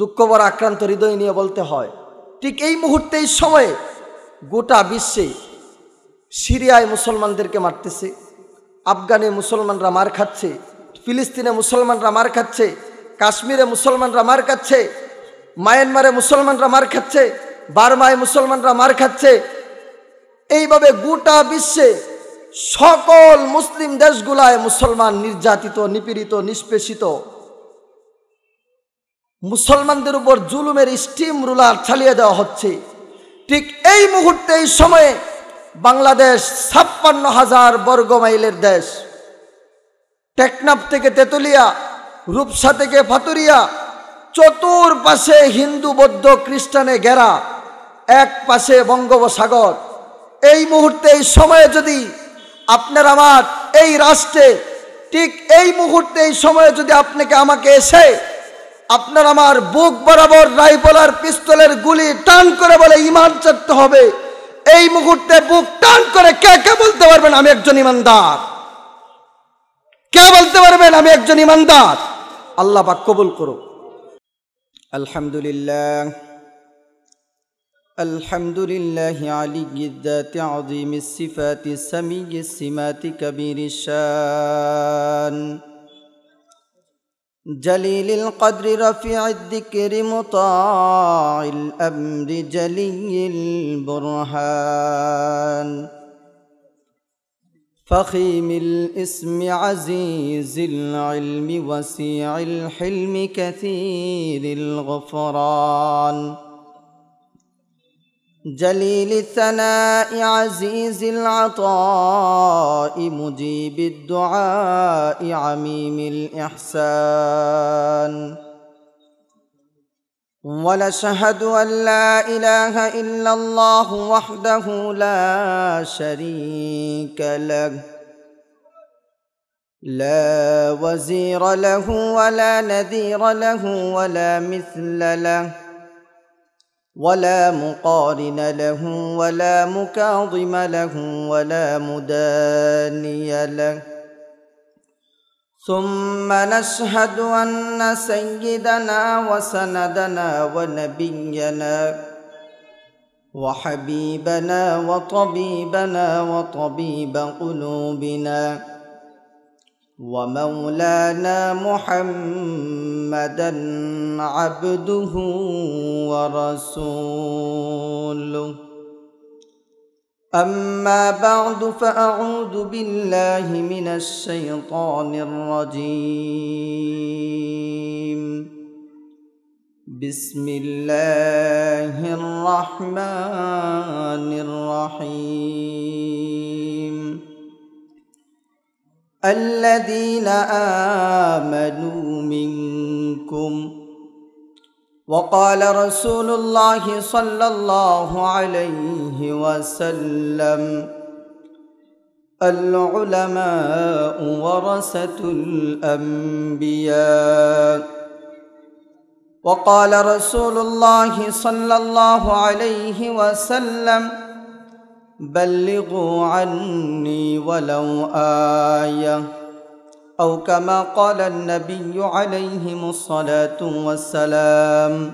দুঃখবর আক্রান্ত হৃদয় নিয়ে বলতে হয় ঠিক এই মুহূর্তে এই সময়ে গোটা বিশ্বে সিরিয়ায় মুসলমানদেরকে মারতেছে আফগানে মুসলমানরা মার খাচ্ছে ফিলিস্তিনে মুসলমানরা মার খাচ্ছে কাশ্মীরে মুসলমানরা মার খাচ্ছে মায়ানমারে মুসলমানরা মার খাচ্ছে বার্মায় মুসলমানরা মার খাচ্ছে এইভাবে গোটা বিশ্বে সকল মুসলিম দেশগুলায় মুসলমান নির্যাতিত নিপীড়িত নিষ্পেষিত মুসলমানদের উপর জুলুমের স্টিম রুলার চালিয়ে দেওয়া হচ্ছে ঠিক এই মুহূর্তে এই সময়ে বাংলাদেশ ছাপ্পান্ন হাজার বর্গ মাইলের দেশ টেকনাফ থেকে তেতুলিয়া রূপসা থেকে ফাতুরিয়া চতুর্পাশে হিন্দু বৌদ্ধ খ্রিস্টানে গেরা এক পাশে বঙ্গোপসাগর এই মুহূর্তে এই সময়ে যদি আপনার আমার এই রাষ্ট্রে ঠিক এই মুহূর্তে এই সময়ে যদি আপনাকে আমাকে এসে আপনার আমার বুক বরাবর রাইফলার পিস্তলের গুলি টান করে বলে ইমান চাটতে হবে এই মুহূর্তে বুক টান করে কে কে বলতে পারবেন আমি একজন ইমানদার কে বলতে পারবেন আমি একজন ইমানদার আল্লাহ পাক কবুল করো আলহামদুলিল্লাহ الحمد لله علي الذات عظيم الصفات السمي السمات كبير الشان جليل القدر رفيع الذكر مطاع الأمر جلي البرهان فخيم الاسم عزيز العلم وسيع الحلم كثير الغفران جليل الثناء عزيز العطاء مجيب الدعاء عميم الإحسان ولشهد أن لا إله إلا الله وحده لا شريك له لا وزير له ولا نذير له ولا مثل له ولا مقارن له ولا مكاظم له ولا مداني له ثم نشهد ان سيدنا وسندنا ونبينا وحبيبنا وطبيبنا وطبيب قلوبنا ومولانا محمدا عبده ورسوله اما بعد فاعوذ بالله من الشيطان الرجيم بسم الله الرحمن الرحيم الذين آمنوا منكم وقال رسول الله صلى الله عليه وسلم العلماء ورثة الأنبياء وقال رسول الله صلى الله عليه وسلم بلغوا عني ولو آية أو كما قال النبي عليهم الصلاة والسلام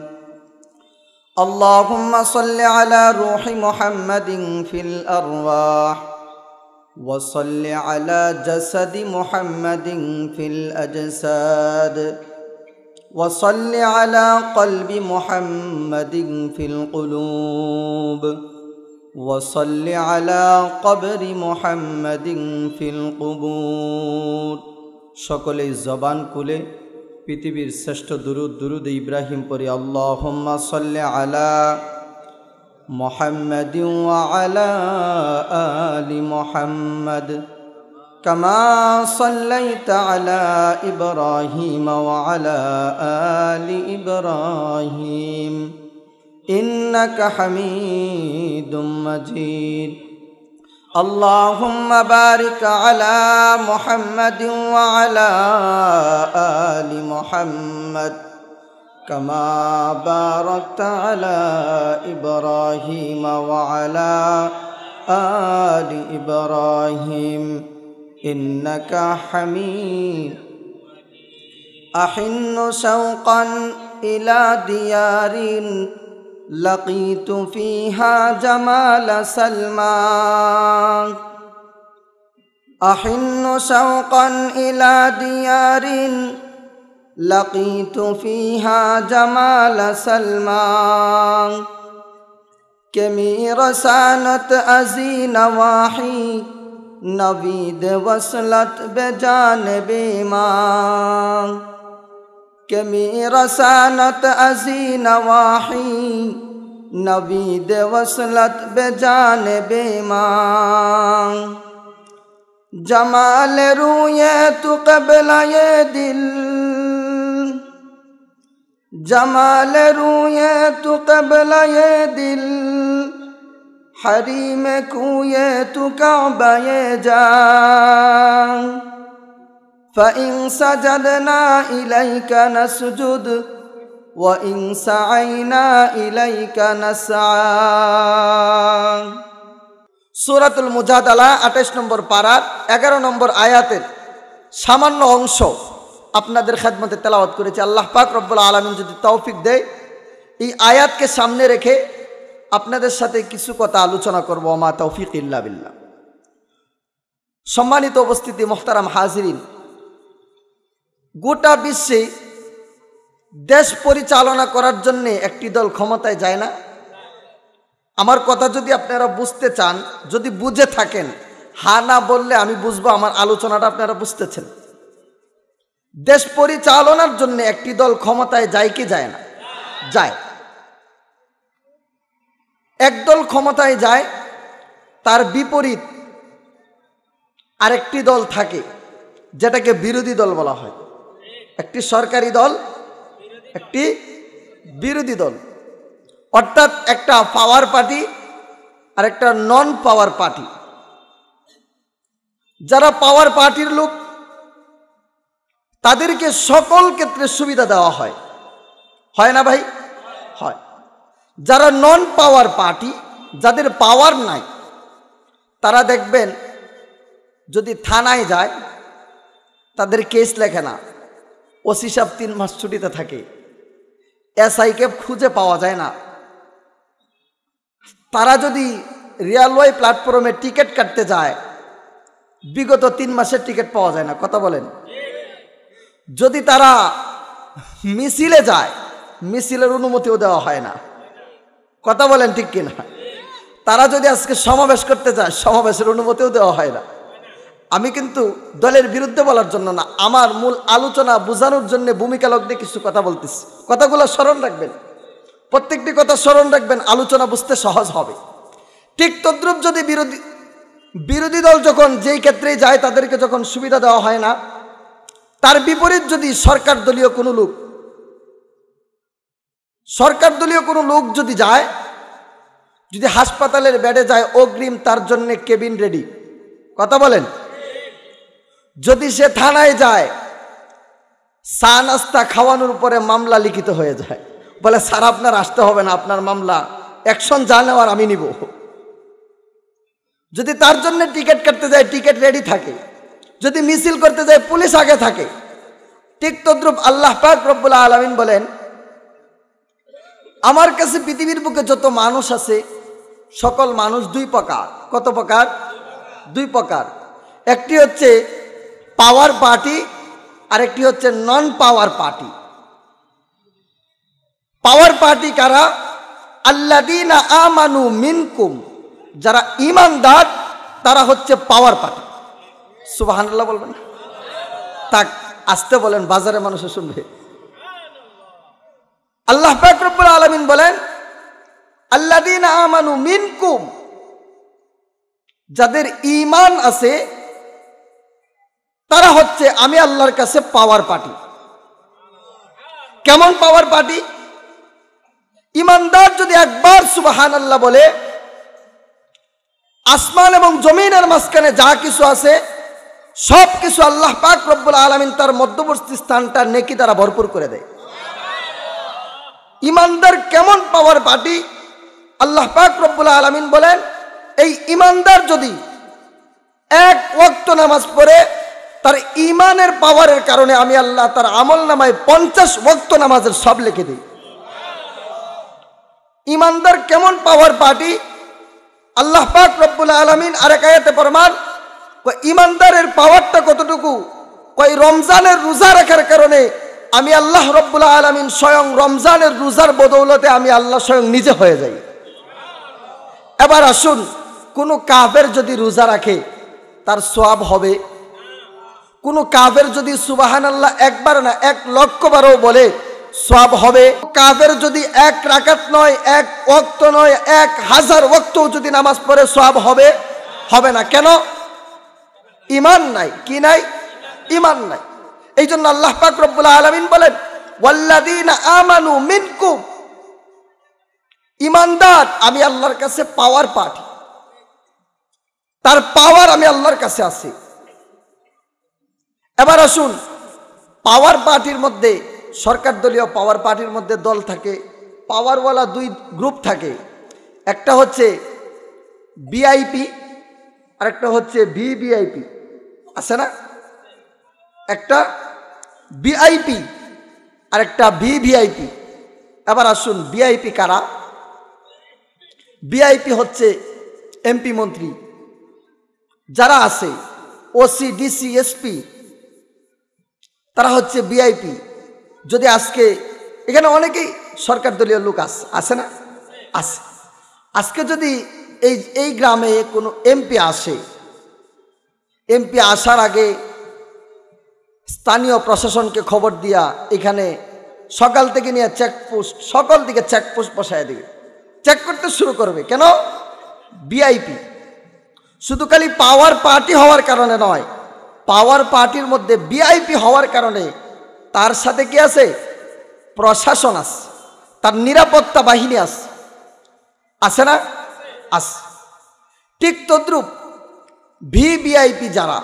اللهم صل على روح محمد في الأرواح وصل على جسد محمد في الأجساد وصل على قلب محمد في القلوب وصل على قبر محمد في القبور সকলেই জবান খুলে পৃথিবীর শ্রেষ্ঠ দুরুদ দুরুদ ইব্রাহিম পরে আল্লাহম্মা সাল্লি আলা محمد وعلى آل محمد كما صليت على إبراهيم وعلى آل إبراهيم إنك حميد مجيد اللهم بارك على محمد وعلى آل محمد كما باركت على إبراهيم وعلى آل إبراهيم إنك حميد أحن شوقا إلى ديار لقيت فيها جمال سلمان أحن شوقا إلى ديار لقيت فيها جمال سلمان كمي رسانت أزين واحي نبيد وصلت بجانب ماں کہ میرا سانت ازی نواحی نبی دے وصلت بے جان بے مان جمال روئے تو قبل یہ دل جمال روئے تو قبل یہ دل حریم کوئے تو کعبہ یہ جان فإن سجدنا إليك نسجد وإن سعينا إليك نسعى সুরাতুল মুজাদালা আঠাশ নম্বর পাড়ার এগারো নম্বর আয়াতের সামান্য অংশ আপনাদের খেদমতে তেলাওয়াত করেছে আল্লাহ পাক রব্বুল আলমিন যদি তৌফিক দেয় এই আয়াতকে সামনে রেখে আপনাদের সাথে কিছু কথা আলোচনা করবো মা তৌফিক ইল্লা বিল্লা সম্মানিত উপস্থিতি মোহতারাম হাজরিন গোটা বিশ্বে দেশ পরিচালনা করার জন্যে একটি দল ক্ষমতায় যায় না আমার কথা যদি আপনারা বুঝতে চান যদি বুঝে থাকেন হা না বললে আমি বুঝবো আমার আলোচনাটা আপনারা বুঝতেছেন দেশ পরিচালনার জন্য একটি দল ক্ষমতায় যায় কি যায় না যায় একদল ক্ষমতায় যায় তার বিপরীত আরেকটি দল থাকে যেটাকে বিরোধী দল বলা হয় একটি সরকারি দল একটি বিরোধী দল অর্থাৎ একটা পাওয়ার পার্টি আর একটা নন পাওয়ার পার্টি যারা পাওয়ার পার্টির লোক তাদেরকে সকল ক্ষেত্রে সুবিধা দেওয়া হয় হয় না ভাই হয় যারা নন পাওয়ার পার্টি যাদের পাওয়ার নাই তারা দেখবেন যদি থানায় যায় তাদের কেস লেখে না ওসি সাহেব তিন মাস ছুটিতে থাকে এসআইকে খুঁজে পাওয়া যায় না তারা যদি রেলওয়ে প্ল্যাটফর্মে টিকিট কাটতে যায় বিগত তিন মাসের টিকিট পাওয়া যায় না কথা বলেন যদি তারা মিছিলে যায় মিছিলের অনুমতিও দেওয়া হয় না কথা বলেন ঠিক কিনা তারা যদি আজকে সমাবেশ করতে যায় সমাবেশের অনুমতিও দেওয়া হয় না আমি কিন্তু দলের বিরুদ্ধে বলার জন্য না আমার মূল আলোচনা বোঝানোর জন্য ভূমিকা লগ্নে কিছু কথা বলতেছি কথাগুলো স্মরণ রাখবেন প্রত্যেকটি কথা স্মরণ রাখবেন আলোচনা বুঝতে সহজ হবে ঠিক তদ্রুপ যদি বিরোধী বিরোধী দল যখন যেই ক্ষেত্রেই যায় তাদেরকে যখন সুবিধা দেওয়া হয় না তার বিপরীত যদি সরকার দলীয় কোনো লোক সরকার দলীয় কোনো লোক যদি যায় যদি হাসপাতালের ব্যাডে যায় অগ্রিম তার জন্য কেবিন রেডি কথা বলেন যদি সে থানায় যায় চা নাস্তা খাওয়ানোর পরে মামলা লিখিত হয়ে যায় বলে স্যার আপনার আসতে হবে না আপনার মামলা অ্যাকশন যা নেওয়ার আমি নিব যদি তার জন্য টিকিট কাটতে যায় টিকিট রেডি থাকে যদি মিছিল করতে যায় পুলিশ আগে থাকে ঠিক তদ্রুপ আল্লাহ পাক রব্বুল্লা আলমিন বলেন আমার কাছে পৃথিবীর বুকে যত মানুষ আছে সকল মানুষ দুই প্রকার কত প্রকার দুই প্রকার একটি হচ্ছে পাওয়ার পার্টি আরেকটি হচ্ছে নন পাওয়ার পার্টি পাওয়ার পার্টি কারা আল্লাদিনা আমানু মিনকুম যারা ইমানদার তারা হচ্ছে পাওয়ার পার্টি সুবাহান্লাহ বলবেন তাক আসতে বলেন বাজারে মানুষে শুনবে আল্লাহ ফাকরুল আলমিন বলেন আল্লাদিন আমানু মিনকুম যাদের ইমান আছে তারা হচ্ছে আমি আল্লাহর কাছে পাওয়ার পার্টি কেমন পাওয়ার পার্টি ইমানদার যদি একবার সুবাহান আল্লাহ বলে আসমান এবং জমিনের মাঝখানে যা কিছু আছে সব কিছু আল্লাহ পাক রব্বুল আলমিন তার মধ্যবর্তী স্থানটা নেকি তারা ভরপুর করে দেয় ইমানদার কেমন পাওয়ার পার্টি আল্লাহ পাক রব্বুল আলমিন বলেন এই ইমানদার যদি এক ওক্ত নামাজ পড়ে তার ইমানের পাওয়ারের কারণে আমি আল্লাহ তার আমল নামায় পঞ্চাশ ভক্ত নামাজের সব লিখে দিই ইমানদার কেমন পাওয়ার পার্টি আল্লাহ পাক রব্বুল আলমিন আরেক আয়াতে প্রমাণ ইমানদারের পাওয়ারটা কতটুকু কই রমজানের রোজা রাখার কারণে আমি আল্লাহ রব্বুল আলমিন স্বয়ং রমজানের রোজার বদৌলতে আমি আল্লাহ স্বয়ং নিজে হয়ে যাই এবার আসুন কোনো কাবের যদি রোজা রাখে তার সব হবে কোনো কাফের যদি সুবাহান আল্লাহ একবার না এক বারও বলে সব হবে কাফের যদি এক রাকাত নয় এক ওক্ত নয় এক হাজার ওক্ত যদি নামাজ পড়ে সব হবে হবে না কেন ইমান নাই কি নাই ইমান নাই এই জন্য আল্লাহ পাক রব্বুল আলমিন বলেন ওয়াল্লাদিন আমানু মিনকুম ইমানদার আমি আল্লাহর কাছে পাওয়ার পাঠ তার পাওয়ার আমি আল্লাহর কাছে আছি এবার আসুন পাওয়ার পার্টির মধ্যে সরকার দলীয় পাওয়ার পার্টির মধ্যে দল থাকে পাওয়ারওয়ালা দুই গ্রুপ থাকে একটা হচ্ছে বিআইপি আর একটা হচ্ছে ভিভিআইপি আছে না একটা বিআইপি আর একটা ভিভিআইপি এবার আসুন বিআইপি কারা বিআইপি হচ্ছে এমপি মন্ত্রী যারা আছে ওসি ডিসি এসপি তারা হচ্ছে বিআইপি যদি আজকে এখানে অনেকেই সরকার দলীয় লোক আস আসে না আসে আজকে যদি এই এই গ্রামে কোনো এমপি আসে এমপি আসার আগে স্থানীয় প্রশাসনকে খবর দিয়া এখানে সকাল থেকে নিয়ে চেকপোস্ট সকাল দিকে চেকপোস্ট বসায় দেবে চেক করতে শুরু করবে কেন বিআইপি শুধু খালি পাওয়ার পার্টি হওয়ার কারণে নয় পাওয়ার পার্টির মধ্যে বিআইপি হওয়ার কারণে তার সাথে কি আছে প্রশাসন আস তার নিরাপত্তা বাহিনী আস আছে না আস ঠিক তদ্রুপ ভিভিআইপি যারা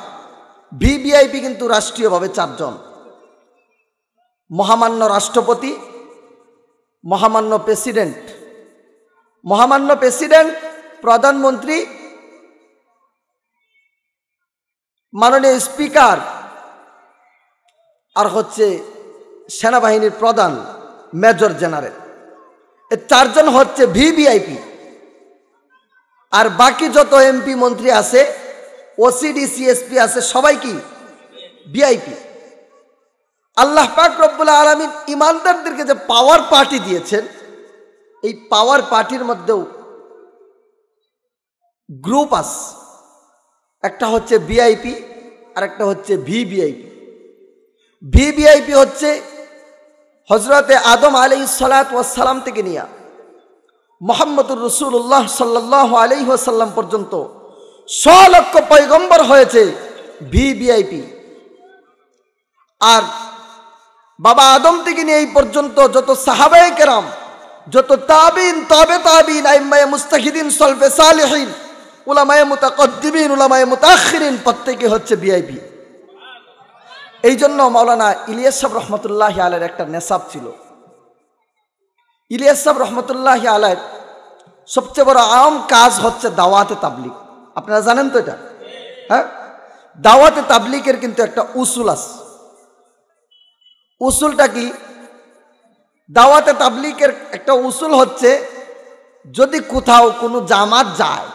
ভিভিআইপি কিন্তু রাষ্ট্রীয়ভাবে চারজন মহামান্য রাষ্ট্রপতি মহামান্য প্রেসিডেন্ট মহামান্য প্রেসিডেন্ট প্রধানমন্ত্রী মাননীয় স্পিকার আর হচ্ছে সেনাবাহিনীর প্রধান মেজর জেনারেল এ চারজন হচ্ছে ভিভিআইপি আর বাকি যত এমপি মন্ত্রী আছে ওসিডি এসপি আছে সবাই কি ভিআইপি আল্লাহ পাক রব্বুল্লাহ আলমিন ইমানদারদেরকে যে পাওয়ার পার্টি দিয়েছেন এই পাওয়ার পার্টির মধ্যেও গ্রুপ আছে একটা হচ্ছে ভিআইপি আর একটা হচ্ছে ভিভিআইপি ভিভিআইপি হচ্ছে হজরতে আদম আলি সালাম থেকে নিয়া মোহাম্মদুর রসুল্লাহ সাল্লাহ আলহ্লাম পর্যন্ত ছ লক্ষ পয়গম্বর হয়েছে ভিভিআইপি আর বাবা আদম থেকে নিয়ে এই পর্যন্ত যত সাহাবায় কেরাম যত তাবিন তবে তাবিন আইম্মায় মুস্তাহিদিন সলফে সালেহীন উলামায়ে মোতাকদ্দিবিন উলামায় মোতাক্ষরিন প্রত্যেকে হচ্ছে বিআইপি এই জন্য মাওলানা ইলিয়াস সাহ রহমতুল্লাহ আলের একটা নেশাব ছিল ইলিয়াস সাহ রহমতুল্লাহ আলের সবচেয়ে বড় আম কাজ হচ্ছে দাওয়াতে তাবলিক আপনারা জানেন তো এটা হ্যাঁ দাওয়াতে তাবলিকের কিন্তু একটা উসুল আছে উসুলটা কি দাওয়াতে তাবলিকের একটা উসুল হচ্ছে যদি কোথাও কোনো জামাত যায়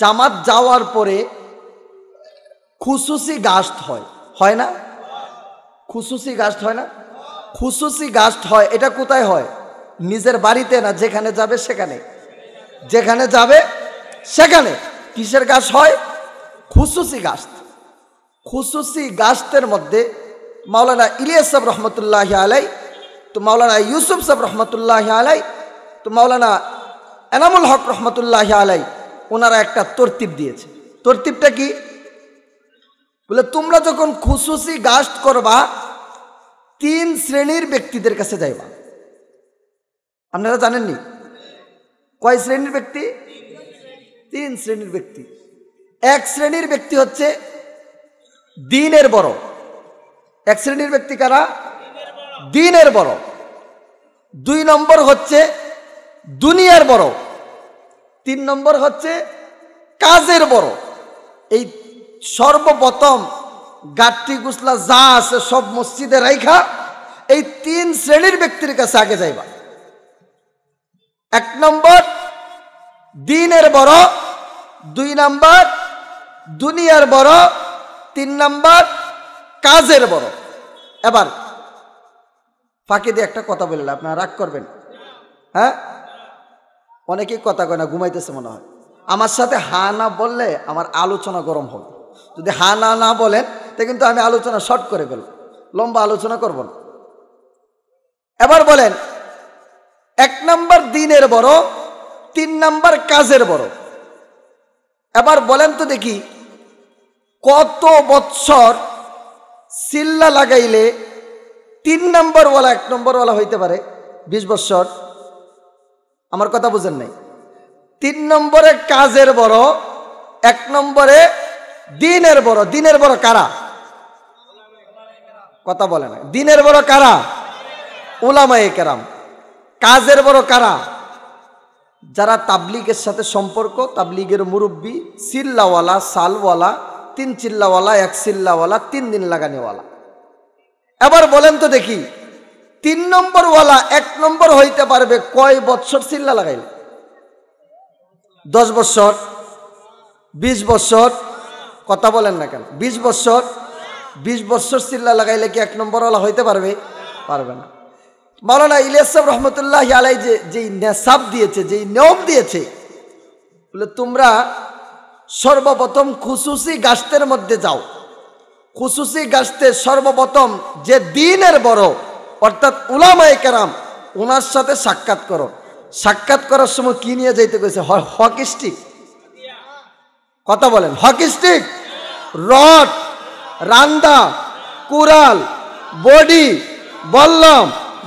জামাত যাওয়ার পরে খুসুসি গাস্ট হয় হয় না খুসুসি গাস্ট হয় না খুসুসি গাস্ট হয় এটা কোথায় হয় নিজের বাড়িতে না যেখানে যাবে সেখানে যেখানে যাবে সেখানে কিসের গাছ হয় খুসুসি গাছ খুসুসি গাছের মধ্যে মাওলানা ইলিয়াস সাহেব রহমতুল্লাহ আলাই তো মাওলানা ইউসুফ সাহেব রহমতুল্লাহ আলাই তো মাওলানা এনামুল হক রহমতুল্লাহ আলাই ওনারা একটা তর্তিব দিয়েছে তর্তিবটা কি বলে তোমরা যখন খুশুসি গাস্ট করবা তিন শ্রেণীর ব্যক্তিদের কাছে যাইবা আপনারা জানেননি কয় শ্রেণীর ব্যক্তি তিন শ্রেণীর ব্যক্তি এক শ্রেণীর ব্যক্তি হচ্ছে দিনের বড় এক শ্রেণীর ব্যক্তি কারা দিনের বড় দুই নম্বর হচ্ছে দুনিয়ার বড় তিন নম্বর হচ্ছে কাজের বড় এই সর্বপ্রথম গাঠটি গুসলা যা আছে সব মসজিদে রাইখা এই তিন শ্রেণীর ব্যক্তির কাছে আগে যাইবা এক নম্বর দিনের বড় দুই নম্বর দুনিয়ার বড় তিন নম্বর কাজের বড় এবার ফাঁকি দিয়ে একটা কথা বললে আপনারা রাগ করবেন হ্যাঁ অনেকে কথা কয় না ঘুমাইতেছে মনে হয় আমার সাথে হা না বললে আমার আলোচনা গরম হবে যদি হা না না বলেন তা কিন্তু আমি আলোচনা শর্ট করে ফেলব লম্বা আলোচনা করব না এবার বলেন এক নম্বর দিনের বড় তিন নম্বর কাজের বড় এবার বলেন তো দেখি কত বৎসর সিল্লা লাগাইলে তিন নম্বরওয়ালা এক নম্বরওয়ালা হইতে পারে বিশ বৎসর আমার কথা বুঝেন নাই তিন নম্বরে কাজের বড় এক নম্বরে দিনের বড় দিনের বড় কারা কথা বলে না দিনের বড় কারা ওলামায়ে কেরাম কাজের বড় কারা যারা তাবলিগের সাথে সম্পর্ক তাবলিগের মুরব্বী চিল্লাওয়ালা সালওয়ালা তিন চিল্লাওয়ালা এক চিল্লাওয়ালা তিন দিন লাগানিওয়ালা এবার বলেন তো দেখি তিন নম্বরওয়ালা এক নম্বর হইতে পারবে কয় বৎসর চিল্লা লাগাইল দশ বৎসর বিশ বৎসর কথা বলেন না কেন বিশ বৎসর বিশ বৎসর চিল্লা লাগাইলে কি এক নম্বরওয়ালা হইতে পারবে পারবে না মাওলানা ইলিয়াসব রহমতুল্লাহ আলাই যে যেই নেশাব দিয়েছে যেই নিয়ম দিয়েছে বলে তোমরা সর্বপ্রথম খুসুসি গাছতের মধ্যে যাও খুসুসি গাছতে সর্বপ্রথম যে দিনের বড় অর্থাৎ উলামায় কেরাম ওনার সাথে সাক্ষাৎ করো সাক্ষাৎ করার সময় কি নিয়ে যাইতে গেছে হকিস্টিক স্টিক কথা বলেন হকি স্টিক রড রান্দা কুরাল বডি বললাম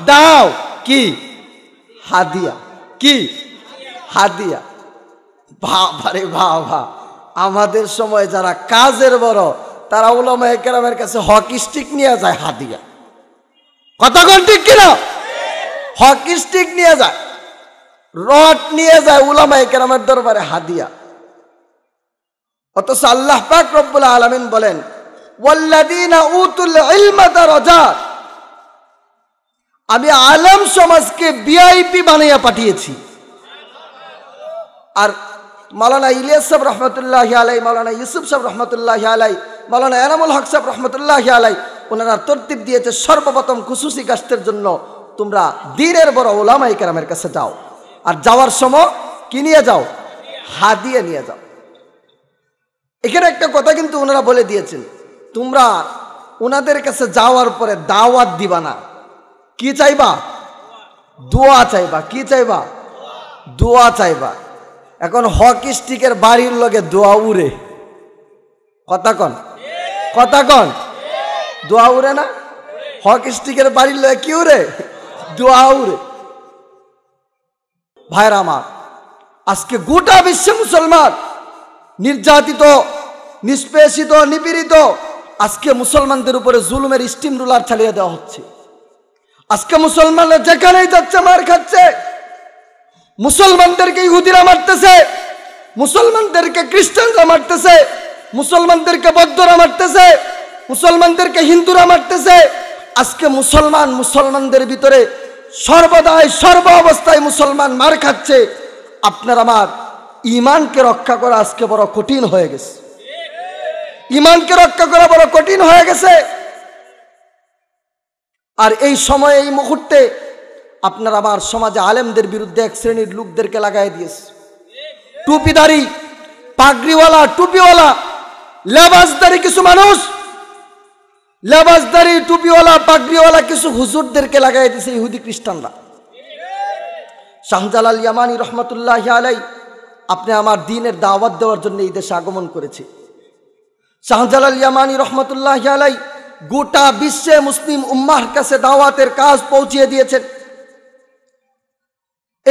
দাও কি হাদিয়া কি হাদিয়া ভা ভারে ভা ভা আমাদের সময় যারা কাজের বড় তারা ওলামা একরামের কাছে হকি স্টিক নিয়ে যায় হাদিয়া কতক্ষণ ঠিক কিনা হকি স্টিক নিয়ে যায় রড নিয়ে যায় উলামায় কেরামের দরবারে হাদিয়া অথচ আল্লাহ পাক রব্বুল আলমিন বলেন আমি আলম সমাজকে বিআইপি বানাইয়া পাঠিয়েছি আর মালানা ইলিয়াস সাহেব রহমতুল্লাহ আলাই মালানা ইউসুফ সাহেব রহমতুল্লাহ আলাই মালানা এনামুল হক সাহেব রহমতুল্লাহ আলাই ওনারা তরতিব দিয়েছে সর্বপ্রথম খুসুসি গাছের জন্য তোমরা দিনের বড় ওলামাই কেরামের কাছে যাও আর যাওয়ার সময় কি নিয়ে যাও হাদিয়া নিয়ে যাও এখানে একটা কথা কিন্তু ওনারা বলে দিয়েছেন তোমরা ওনাদের কাছে যাওয়ার পরে দাওয়াত দিবা না কি চাইবা দোয়া চাইবা কি চাইবা দোয়া চাইবা এখন হকি স্টিকের বাড়ির লগে দোয়া উড়ে কথা কন কথা কন দোয়া উড়ে না হক স্টিকের বাড়ির লোক কি উড়ে দোয়া উড়ে ভাইরা আমার আজকে গোটা বিশ্বে মুসলমান নির্যাতিত নিষ্পেষিত নিপীড়িত আজকে মুসলমানদের উপরে জুলুমের স্টিম রুলার চালিয়ে দেওয়া হচ্ছে আজকে মুসলমানরা যেখানেই যাচ্ছে মার খাচ্ছে মুসলমানদেরকে ইহুদিরা মারতেছে মুসলমানদেরকে খ্রিস্টানরা মারতেছে মুসলমানদেরকে বৌদ্ধরা মারতেছে মুসলমানদেরকে হিন্দুরা মারতেছে আজকে মুসলমান মুসলমানদের ভিতরে সর্বদাই সর্ব অবস্থায় মুসলমান মার খাচ্ছে আপনার আমার ইমানকে রক্ষা করা আজকে বড় কঠিন হয়ে গেছে ইমানকে রক্ষা করা বড় কঠিন হয়ে গেছে আর এই সময়ে এই মুহূর্তে আপনার আমার সমাজে আলেমদের বিরুদ্ধে এক শ্রেণীর লোকদেরকে লাগাই দিয়েছে টুপিদারি পাগড়িওয়ালা টুপিওয়ালা লেবাসদারি কিছু মানুষ লেবাসদারি টুপিওয়ালা পাগড়িওয়ালা কিছু হুজুরদেরকে লাগাই দিছে ইহুদি খ্রিস্টানরা শাহজালাল ইয়ামানি রহমতুল্লাহ আলাই আপনি আমার দিনের দাওয়াত দেওয়ার জন্য এই দেশে আগমন করেছে শাহজালাল ইয়ামানি রহমতুল্লাহ আলাই গোটা বিশ্বে মুসলিম উম্মার কাছে দাওয়াতের কাজ পৌঁছিয়ে দিয়েছেন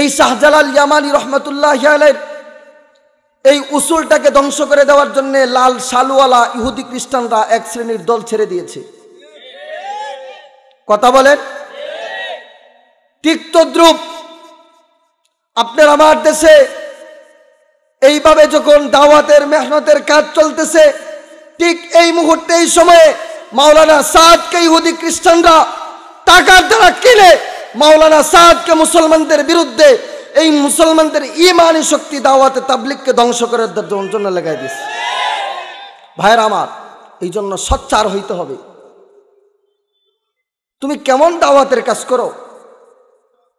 এই শাহজালাল ইয়ামানি রহমতুল্লাহ আলাইয়ের এই উসুলটাকে ধ্বংস করে দেওয়ার জন্য লাল শালুওয়ালা ইহুদি খ্রিস্টানরা এক শ্রেণীর দল ছেড়ে দিয়েছে কথা বলেন তিক্তদ্রুপ আপনার আমার দেশে এইভাবে যখন দাওয়াতের মেহনতের কাজ চলতেছে ঠিক এই মুহূর্তে এই সময়ে মাওলানা সাদকে ইহুদি খ্রিস্টানরা টাকার দ্বারা কিনে মাওলানা সাদকে মুসলমানদের বিরুদ্ধে এই মুসলমানদের ইমানি শক্তি দাওয়াতে তাবলিককে ধ্বংস করে জন্য লাগাই দিয়েছে ভাইয়ের আমার এই জন্য সচ্চার হইতে হবে তুমি কেমন দাওয়াতের কাজ করো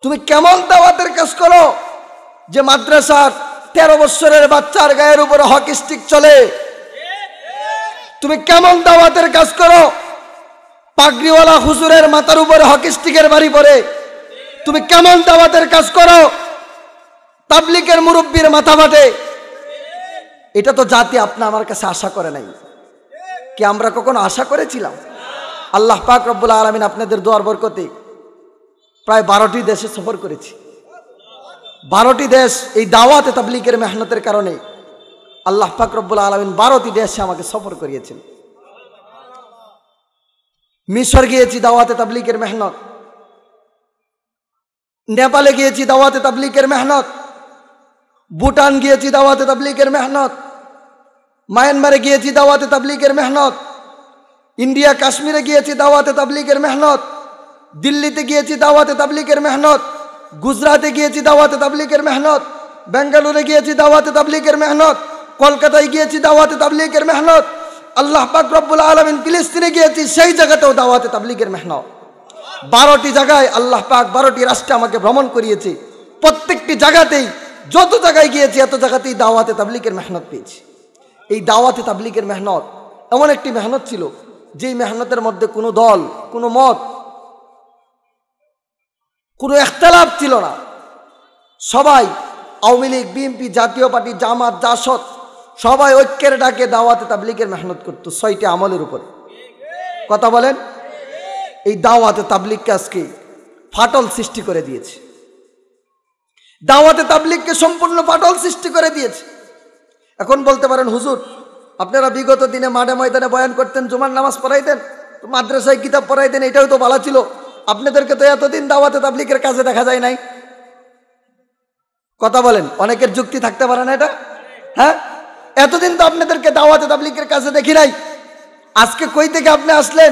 তুমি কেমন দাওয়াতের কাজ করো যে মাদ্রাসার তেরো বৎসরের বাচ্চার গায়ের উপরে হকি স্টিক চলে তুমি কেমন দাওয়াতের কাজ করো পাগড়িওয়ালা হুজুরের মাথার উপরে হকি স্টিকের বাড়ি পড়ে তুমি কেমন দাওয়াতের কাজ করো তাবলিকের মুরব্বীর মাথা ফাটে এটা তো জাতি আপনি আমার কাছে আশা করে নাই কি আমরা কখনো আশা করেছিলাম আল্লাহ পাক রব্বুল আলমিন আপনাদের দোয়ার বরকতে প্রায় বারোটি দেশে সফর করেছি বারোটি দেশ এই দাওয়াতে তাবলিকের মেহনতের কারণে আল্লাহ পাক রব্বুল আলমিন বারোটি দেশে আমাকে সফর করিয়েছেন মিশর গিয়েছি দাওয়াতে তাবলিকের মেহনত নেপালে গিয়েছি দাওয়াতে তাবলিকের মেহনত ভুটান গিয়েছি দাওয়াতে তাবলিকের মেহনত মায়ানমারে গিয়েছি দাওয়াতে তাবলিকের মেহনত ইন্ডিয়া কাশ্মীরে গিয়েছি দাওয়াতে তাবলিকের মেহনত দিল্লিতে গিয়েছি দাওয়াতে তাবলিকের মেহনত গুজরাতে গিয়েছি দাওয়াতে তাবলিকের মেহনত বেঙ্গালুরে গিয়েছি দাওয়াতে তাবলিকের মেহনত কলকাতায় গিয়েছি দাওয়াতে তাবলিকের মেহনত আল্লাহ পাক আলমিন ফিলিস্তিনে গিয়েছি সেই জায়গাতেও দাওয়াতে তাবলিকের মেহনত বারোটি জায়গায় আল্লাহ পাক বারোটি রাষ্ট্রে আমাকে ভ্রমণ করিয়েছে প্রত্যেকটি জায়গাতেই যত জায়গায় গিয়েছি এত জায়গাতেই দাওয়াতে তাবলিকের মেহনত পেয়েছি এই দাওয়াতে তাবলিকের মেহনত এমন একটি মেহনত ছিল যেই মেহনতের মধ্যে কোনো দল কোনো মত কোনো একতলাপ ছিল না সবাই আওয়ামী লীগ বিএনপি জাতীয় পার্টি জামাত জাসদ সবাই ঐক্যের ডাকে দাওয়াতে তাবলিকের মেহনত করত ছয়টি আমলের উপরে কথা বলেন এই দাওয়াতে তাবলিককে আজকে ফাটল সৃষ্টি করে দিয়েছে দাওয়াতে তাবলিগকে সম্পূর্ণ পাটল সৃষ্টি করে দিয়েছে এখন বলতে পারেন হুজুর আপনারা বিগত দিনে মাঠে ময়দানে বয়ান করতেন জুমার নামাজ পড়াইতেন মাদ্রাসায় কিতাব পড়াইতেন এটাও তো বলা ছিল আপনাদেরকে তো এতদিন দাওয়াতে তাবলিকের কাজে দেখা যায় নাই কথা বলেন অনেকের যুক্তি থাকতে পারে না এটা হ্যাঁ এতদিন তো আপনাদেরকে দাওয়াতে তাবলিকের কাছে দেখি নাই আজকে কই থেকে আপনি আসলেন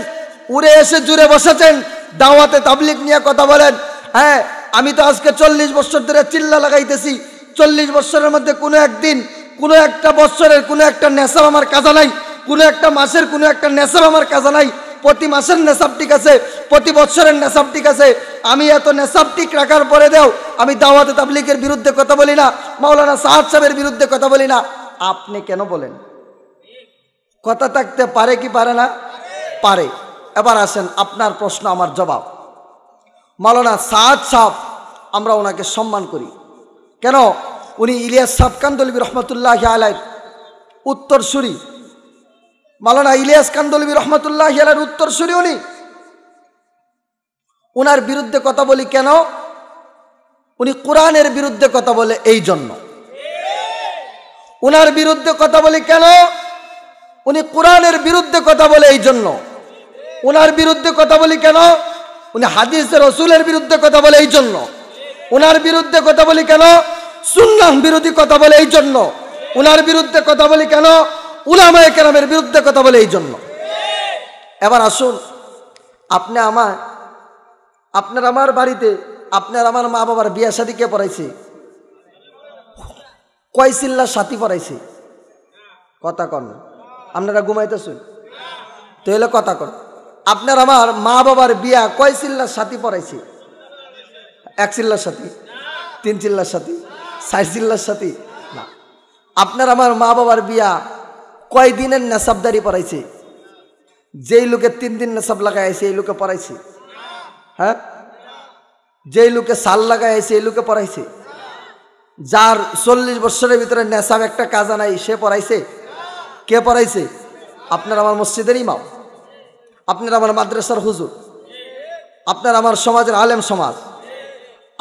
উড়ে এসে জুড়ে বসেছেন দাওয়াতে তাবলিক নিয়ে কথা বলেন হ্যাঁ আমি তো আজকে চল্লিশ বছর ধরে চিল্লা লাগাইতেছি চল্লিশ বছরের মধ্যে কোনো একদিন কোনো একটা বছরের কোনো একটা নেশাব আমার কাজা নাই কোনো একটা মাসের কোনো একটা নেশাব আমার কাজা নাই প্রতি মাসের নেশাব ঠিক আছে প্রতি বছরের নেশাব ঠিক আছে আমি এত নেশাব ঠিক রাখার পরে দেও আমি দাওয়াতে তাবলিকের বিরুদ্ধে কথা বলি না মাওলানা সাহাদ সাহেবের বিরুদ্ধে কথা বলি না আপনি কেন বলেন কথা থাকতে পারে কি পারে না পারে এবার আসেন আপনার প্রশ্ন আমার জবাব মালানা সাদ আমরা ওনাকে সম্মান করি কেন উনি ইলিয়াস সাহ কান্দলবী রহমতুল্লাহ উত্তর উত্তরসূরি মালানা ইলিয়াস কান্দলবী রহমতুল্লাহ আলাইয়ের উত্তরসূরি উনি ওনার বিরুদ্ধে কথা বলি কেন উনি কোরআনের বিরুদ্ধে কথা বলে এই জন্য উনার বিরুদ্ধে কথা বলি কেন উনি কোরআনের বিরুদ্ধে কথা বলে এই জন্য ওনার বিরুদ্ধে কথা বলি কেন উনি হাদিস রসুলের বিরুদ্ধে কথা বলে এই জন্য ওনার বিরুদ্ধে কথা বলি কেন সুন্নাহ বিরোধী কথা বলে এই জন্য ওনার বিরুদ্ধে কথা বলি কেন উলামায় কেরামের বিরুদ্ধে কথা বলে এই জন্য এবার আসুন আপনি আমার আপনার আমার বাড়িতে আপনার আমার মা বাবার বিয়ে সাথী কে পড়াইছে কয়সিল্লা সাথী পড়াইছে কথা কন আপনারা ঘুমাইতেছেন তাহলে কথা কন আপনার আমার মা বাবার বিয়া কয় চিল্লার সাথী পড়াইছি এক চিল্লার সাথী তিন চিল্লার সাথী চার চিল্লার সাথী না আপনার আমার মা বাবার বিয়া কয় দিনের নেশাবদারি পড়াইছি যেই লোকে তিন দিন নেশাব লাগাই আছে এই লোকে পড়াইছি হ্যাঁ যেই লোকে সাল লাগাই আছে এই লোকে পড়াইছে যার চল্লিশ বছরের ভিতরে নেশাব একটা কাজা নাই সে পড়াইছে কে পড়াইছে আপনার আমার মসজিদেরই মাও আপনার আমার মাদ্রাসার হুজুর আপনার আমার সমাজের আলেম সমাজ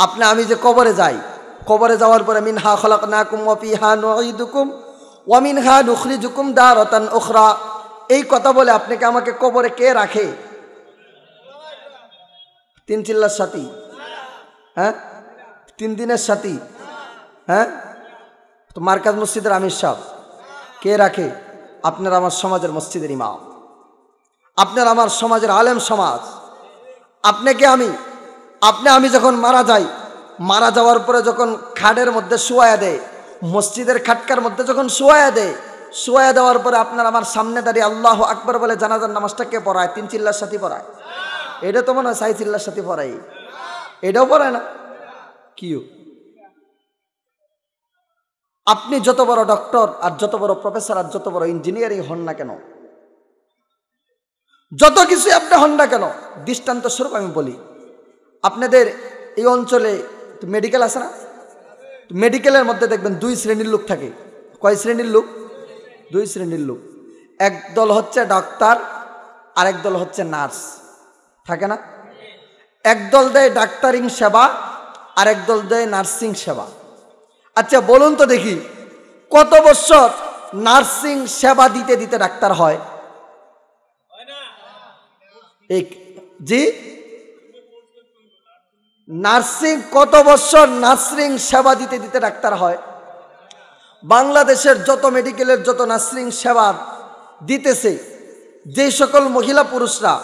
আপনি আমি যে কবরে যাই কবরে যাওয়ার পরে মিন হা খলক না কুম অপি হা নুকুম ওয়ামিন হা নুখরি জুকুম দা রতান ওখরা এই কথা বলে আপনাকে আমাকে কবরে কে রাখে তিন চিল্লার সাথী হ্যাঁ তিন দিনের সাথী হ্যাঁ তো মার্কাজ মসজিদের আমির সাহ কে রাখে আপনার আমার সমাজের মসজিদের ইমাম আপনার আমার সমাজের আলেম সমাজ আপনাকে আমি আপনি আমি যখন মারা যাই মারা যাওয়ার পরে যখন খাটের মধ্যে শোয়া দেয় মসজিদের খাটকার মধ্যে যখন শোয়া দেয় শোয়া দেওয়ার পরে আপনার আমার সামনে দাঁড়িয়ে আল্লাহ আকবর বলে জানাজার নামাজটা কে পড়ায় তিন চিল্লার সাথে পড়ায় এটা তো মনে হয় সাই চিল্লার সাথে পড়াই এটাও পড়ায় না কিউ আপনি যত বড় ডক্টর আর যত বড় প্রফেসর আর যত বড় ইঞ্জিনিয়ারিং হন না কেন যত কিছু আপনি হন না কেন দৃষ্টান্ত স্বরূপ আমি বলি আপনাদের এই অঞ্চলে মেডিকেল আছে না মেডিকেলের মধ্যে দেখবেন দুই শ্রেণীর লোক থাকে কয় শ্রেণীর লোক দুই শ্রেণীর লোক এক দল হচ্ছে ডাক্তার আরেক দল হচ্ছে নার্স থাকে না একদল দেয় ডাক্তারিং সেবা আরেক দল দেয় নার্সিং সেবা আচ্ছা বলুন তো দেখি কত বছর নার্সিং সেবা দিতে দিতে ডাক্তার হয় এই জি নার্সিং কত বছর নার্সিং সেবা দিতে দিতে ডাক্তার হয় বাংলাদেশের যত মেডিকেলের যত নার্সিং সেবা দিতেছে যে সকল মহিলা পুরুষরা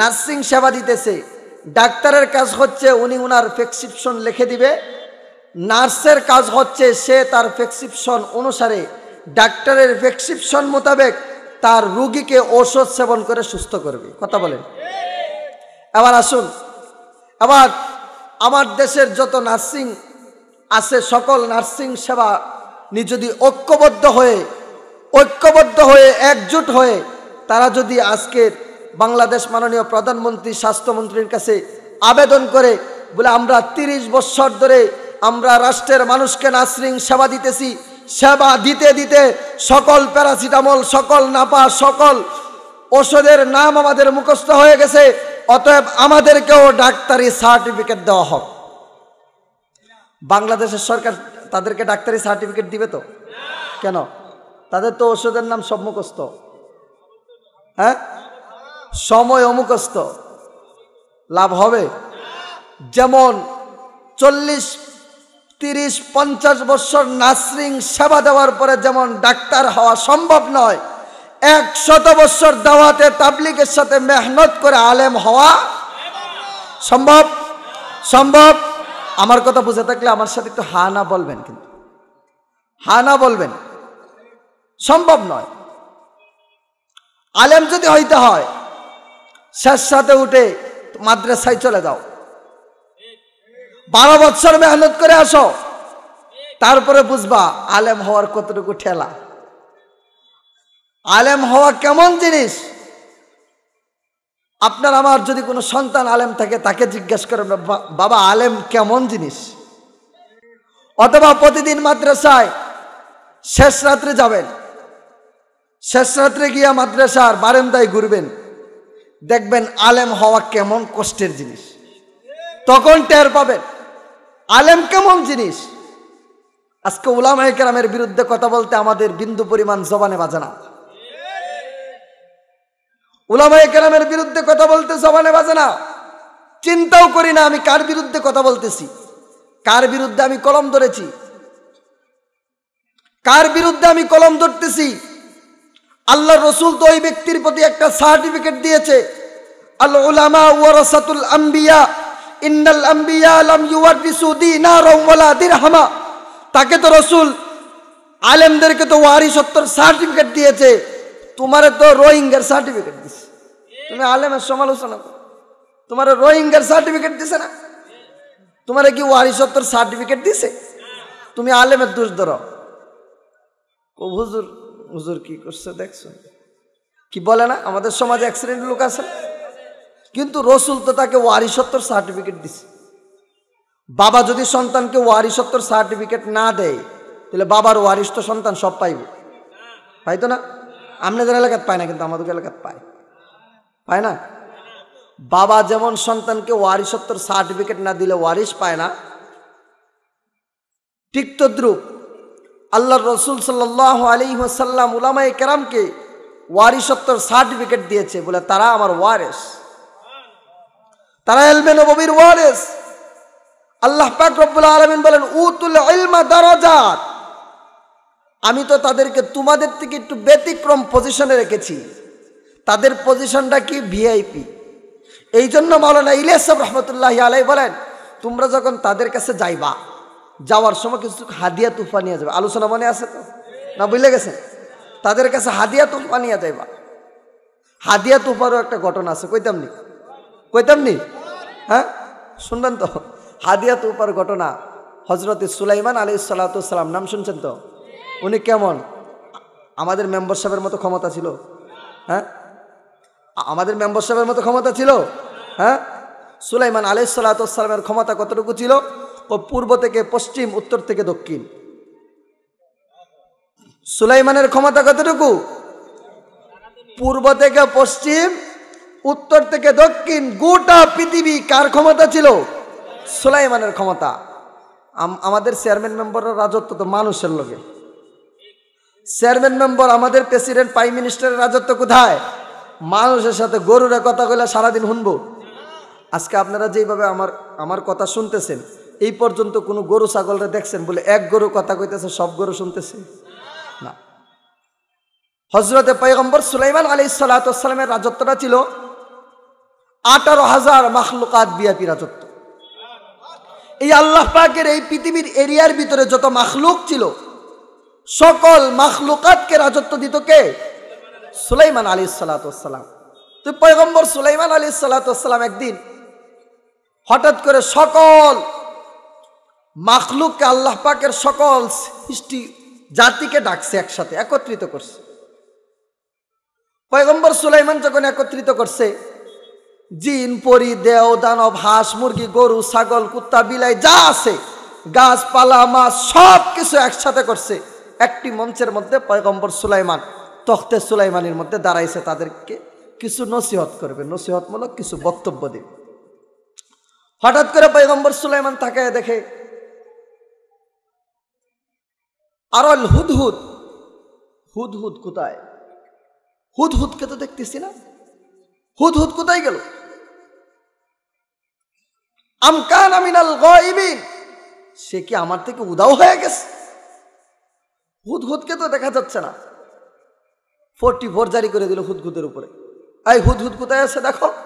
নার্সিং সেবা দিতেছে ডাক্তারের কাজ হচ্ছে উনি উনার প্রেসক্রিপশন লিখে দিবে নার্সের কাজ হচ্ছে সে তার প্রেসক্রিপশন অনুসারে ডাক্তারের প্রেসক্রিপশন মোতাবেক তার রুগীকে ঔষধ সেবন করে সুস্থ করবে কথা বলেন এবার আসুন আবার আমার দেশের যত নার্সিং আছে সকল নার্সিং সেবা নি যদি ঐক্যবদ্ধ হয়ে ঐক্যবদ্ধ হয়ে একজোট হয়ে তারা যদি আজকের বাংলাদেশ মাননীয় প্রধানমন্ত্রী স্বাস্থ্যমন্ত্রীর কাছে আবেদন করে বলে আমরা তিরিশ বছর ধরে আমরা রাষ্ট্রের মানুষকে নার্সিং সেবা দিতেছি সেবা দিতে দিতে সকল প্যারাসিটামল সকল নাপা সকল ওষুধের নাম আমাদের মুখস্থ হয়ে গেছে অতএব আমাদেরকেও ডাক্তারি সার্টিফিকেট দেওয়া হোক বাংলাদেশের সরকার তাদেরকে ডাক্তারি সার্টিফিকেট দিবে তো কেন তাদের তো ওষুধের নাম সব মুখস্থ হ্যাঁ সময় অমুখস্থ লাভ হবে যেমন চল্লিশ তিরিশ পঞ্চাশ বছর নাসরিং সেবা দেওয়ার পরে যেমন ডাক্তার হওয়া সম্ভব নয় এক শত বছর দাওয়াতে তাবলিকের সাথে মেহনত করে আলেম হওয়া সম্ভব সম্ভব আমার কথা বুঝে থাকলে আমার সাথে একটু হা না বলবেন কিন্তু হা না বলবেন সম্ভব নয় আলেম যদি হইতে হয় শেষ সাথে উঠে মাদ্রাসায় চলে যাও বারো বছর মেহনত করে আসো তারপরে বুঝবা আলেম হওয়ার কতটুকু ঠেলা আলেম হওয়া কেমন জিনিস আপনার আমার যদি কোনো সন্তান আলেম থাকে তাকে জিজ্ঞাসা করেন বাবা আলেম কেমন জিনিস অথবা প্রতিদিন মাদ্রাসায় শেষ রাত্রে যাবেন শেষ রাত্রে গিয়া মাদ্রাসার বারেন্দায় ঘুরবেন দেখবেন আলেম হওয়া কেমন কষ্টের জিনিস তখন টের পাবেন আলেম কেমন জিনিস আজকে ওলামাইকেরামের বিরুদ্ধে কথা বলতে আমাদের বিন্দু পরিমাণ জবানে বাজে না ওলামাইকেরামের বিরুদ্ধে কথা বলতে জবানে বাজে না চিন্তাও করি না আমি কার বিরুদ্ধে কথা বলতেছি কার বিরুদ্ধে আমি কলম ধরেছি কার বিরুদ্ধে আমি কলম ধরতেছি আল্লাহ রসুল তো ওই ব্যক্তির প্রতি একটা সার্টিফিকেট দিয়েছে আল্লাহ ওলামা ওয়ারসাতুল আম্বিয়া ইন্নাল আম্বিয়া আলম রং বিসু দিনারা দিরহামা তাকে তো রসুল আলেমদেরকে তো ওয়ারিসত্তর সার্টিফিকেট দিয়েছে তোমার তো রোহিঙ্গার সার্টিফিকেট দিছে তুমি আলেমের সমালোচনা করো তোমার রোহিঙ্গার সার্টিফিকেট দিছে না তোমার কি ওয়ারিসত্তর সার্টিফিকেট দিছে তুমি আলেমের দোষ ধরো ও হুজুর হুজুর কি করছে দেখছো কি বলে না আমাদের সমাজে অ্যাক্সিডেন্ট লোক আছে না কিন্তু রসুল তো তাকে ওয়ারিসত্বর সার্টিফিকেট দিছে বাবা যদি সন্তানকে ওয়ারিসত্বর সার্টিফিকেট না দেয় তাহলে বাবার ওয়ারিস তো সন্তান সব পাইব পাইতো না আপনাদের এলাকাত পায় না কিন্তু আমাদের এলাকাত পায় পায় না বাবা যেমন সন্তানকে ওয়ারিসত্বর সার্টিফিকেট না দিলে ওয়ারিস পায় না ঠিক তদ্রুপ আল্লাহর রসুল সাল্লাহ আলী হাসাল্লাম উলামাই কেরামকে ওয়ারিসত্বর সার্টিফিকেট দিয়েছে বলে তারা আমার ওয়ারেস তারা এলমে নবীর ওয়ারেস আল্লাহ পাক রব্বুল আলমিন বলেন উতুল ইলমা দারাজাত আমি তো তাদেরকে তোমাদের থেকে একটু ব্যতিক্রম পজিশনে রেখেছি তাদের পজিশনটা কি ভিআইপি এই জন্য মৌলানা ইলিয়াসব রহমতুল্লাহ আলাই বলেন তোমরা যখন তাদের কাছে যাইবা যাওয়ার সময় কিছু হাদিয়া তুফা নিয়ে যাবে আলোচনা মনে আছে তো না বুঝলে গেছে তাদের কাছে হাদিয়া তুফা নিয়ে যাইবা হাদিয়া তুফারও একটা ঘটনা আছে কইতাম নি কইতামনি হ্যাঁ শুনবেন তো হাদিয়াত উপর ঘটনা হজরত সুলাইমান আলী সাল্লাতাম নাম শুনছেন তো উনি কেমন আমাদের মেম্বার সাহেবের মতো ক্ষমতা ছিল হ্যাঁ আমাদের মেম্বার সাহেবের মতো ক্ষমতা ছিল হ্যাঁ সুলাইমান আলী সাল্লাতামের ক্ষমতা কতটুকু ছিল ও পূর্ব থেকে পশ্চিম উত্তর থেকে দক্ষিণ সুলাইমানের ক্ষমতা কতটুকু পূর্ব থেকে পশ্চিম উত্তর থেকে দক্ষিণ গোটা পৃথিবী কার ক্ষমতা ছিল সুলাইমানের ক্ষমতা আমাদের চেয়ারম্যান মেম্বরের রাজত্ব তো মানুষের লোকে চেয়ারম্যান মেম্বার আমাদের প্রেসিডেন্ট প্রাইম মিনিস্টারের রাজত্ব কোথায় মানুষের সাথে গরুরে কথা কইলে সারাদিন শুনব আজকে আপনারা যেইভাবে আমার আমার কথা শুনতেছেন এই পর্যন্ত কোনো গরু ছাগলরে দেখছেন বলে এক গরু কথা কইতেছে সব গরু শুনতেছে না হজরতে পয়গম্বর সুলাইমান আলি সাল্লাতামের রাজত্বটা ছিল আঠারো হাজার মাখলুকাত বিয়াপি রাজত্ব এই আল্লাহ পাকের এই পৃথিবীর এরিয়ার ভিতরে যত মাখলুক ছিল সকল মাখলুকাতকে রাজত্ব দিত কে সুলাইমান আলী সালাতাম তো পয়গম্বর সুলাইমান আলী সালাতাম একদিন হঠাৎ করে সকল মাখলুককে আল্লাহ পাকের সকল সৃষ্টি জাতিকে ডাকছে একসাথে একত্রিত করছে পয়গম্বর সুলাইমান যখন একত্রিত করছে জিন পরি দেও দানব হাঁস মুরগি গরু ছাগল কুত্তা বিলাই যা আছে গাছপালা মাছ সব কিছু একসাথে করছে একটি মঞ্চের মধ্যে পয়গম্বর সুলাইমান তখতে সুলাইমানের মধ্যে দাঁড়াইছে তাদেরকে কিছু নসিহত করবে নসিহতমূলক কিছু বক্তব্য দেবে হঠাৎ করে পয়গম্বর সুলাইমান তাকে দেখে আরল হুদহুদ হুদহুদ কোথায় হুদহুদকে তো দেখতেছি না হুদহুদ কোথায় গেল আমিনাল গাইবিন সে কি আমার থেকে উদাও হয়ে গেছে হুদ হুদকে তো দেখা যাচ্ছে না ফোরটি ফোর জারি করে দিল হুদহুদের উপরে এই হুদ কোথায় আছে দেখো হুদ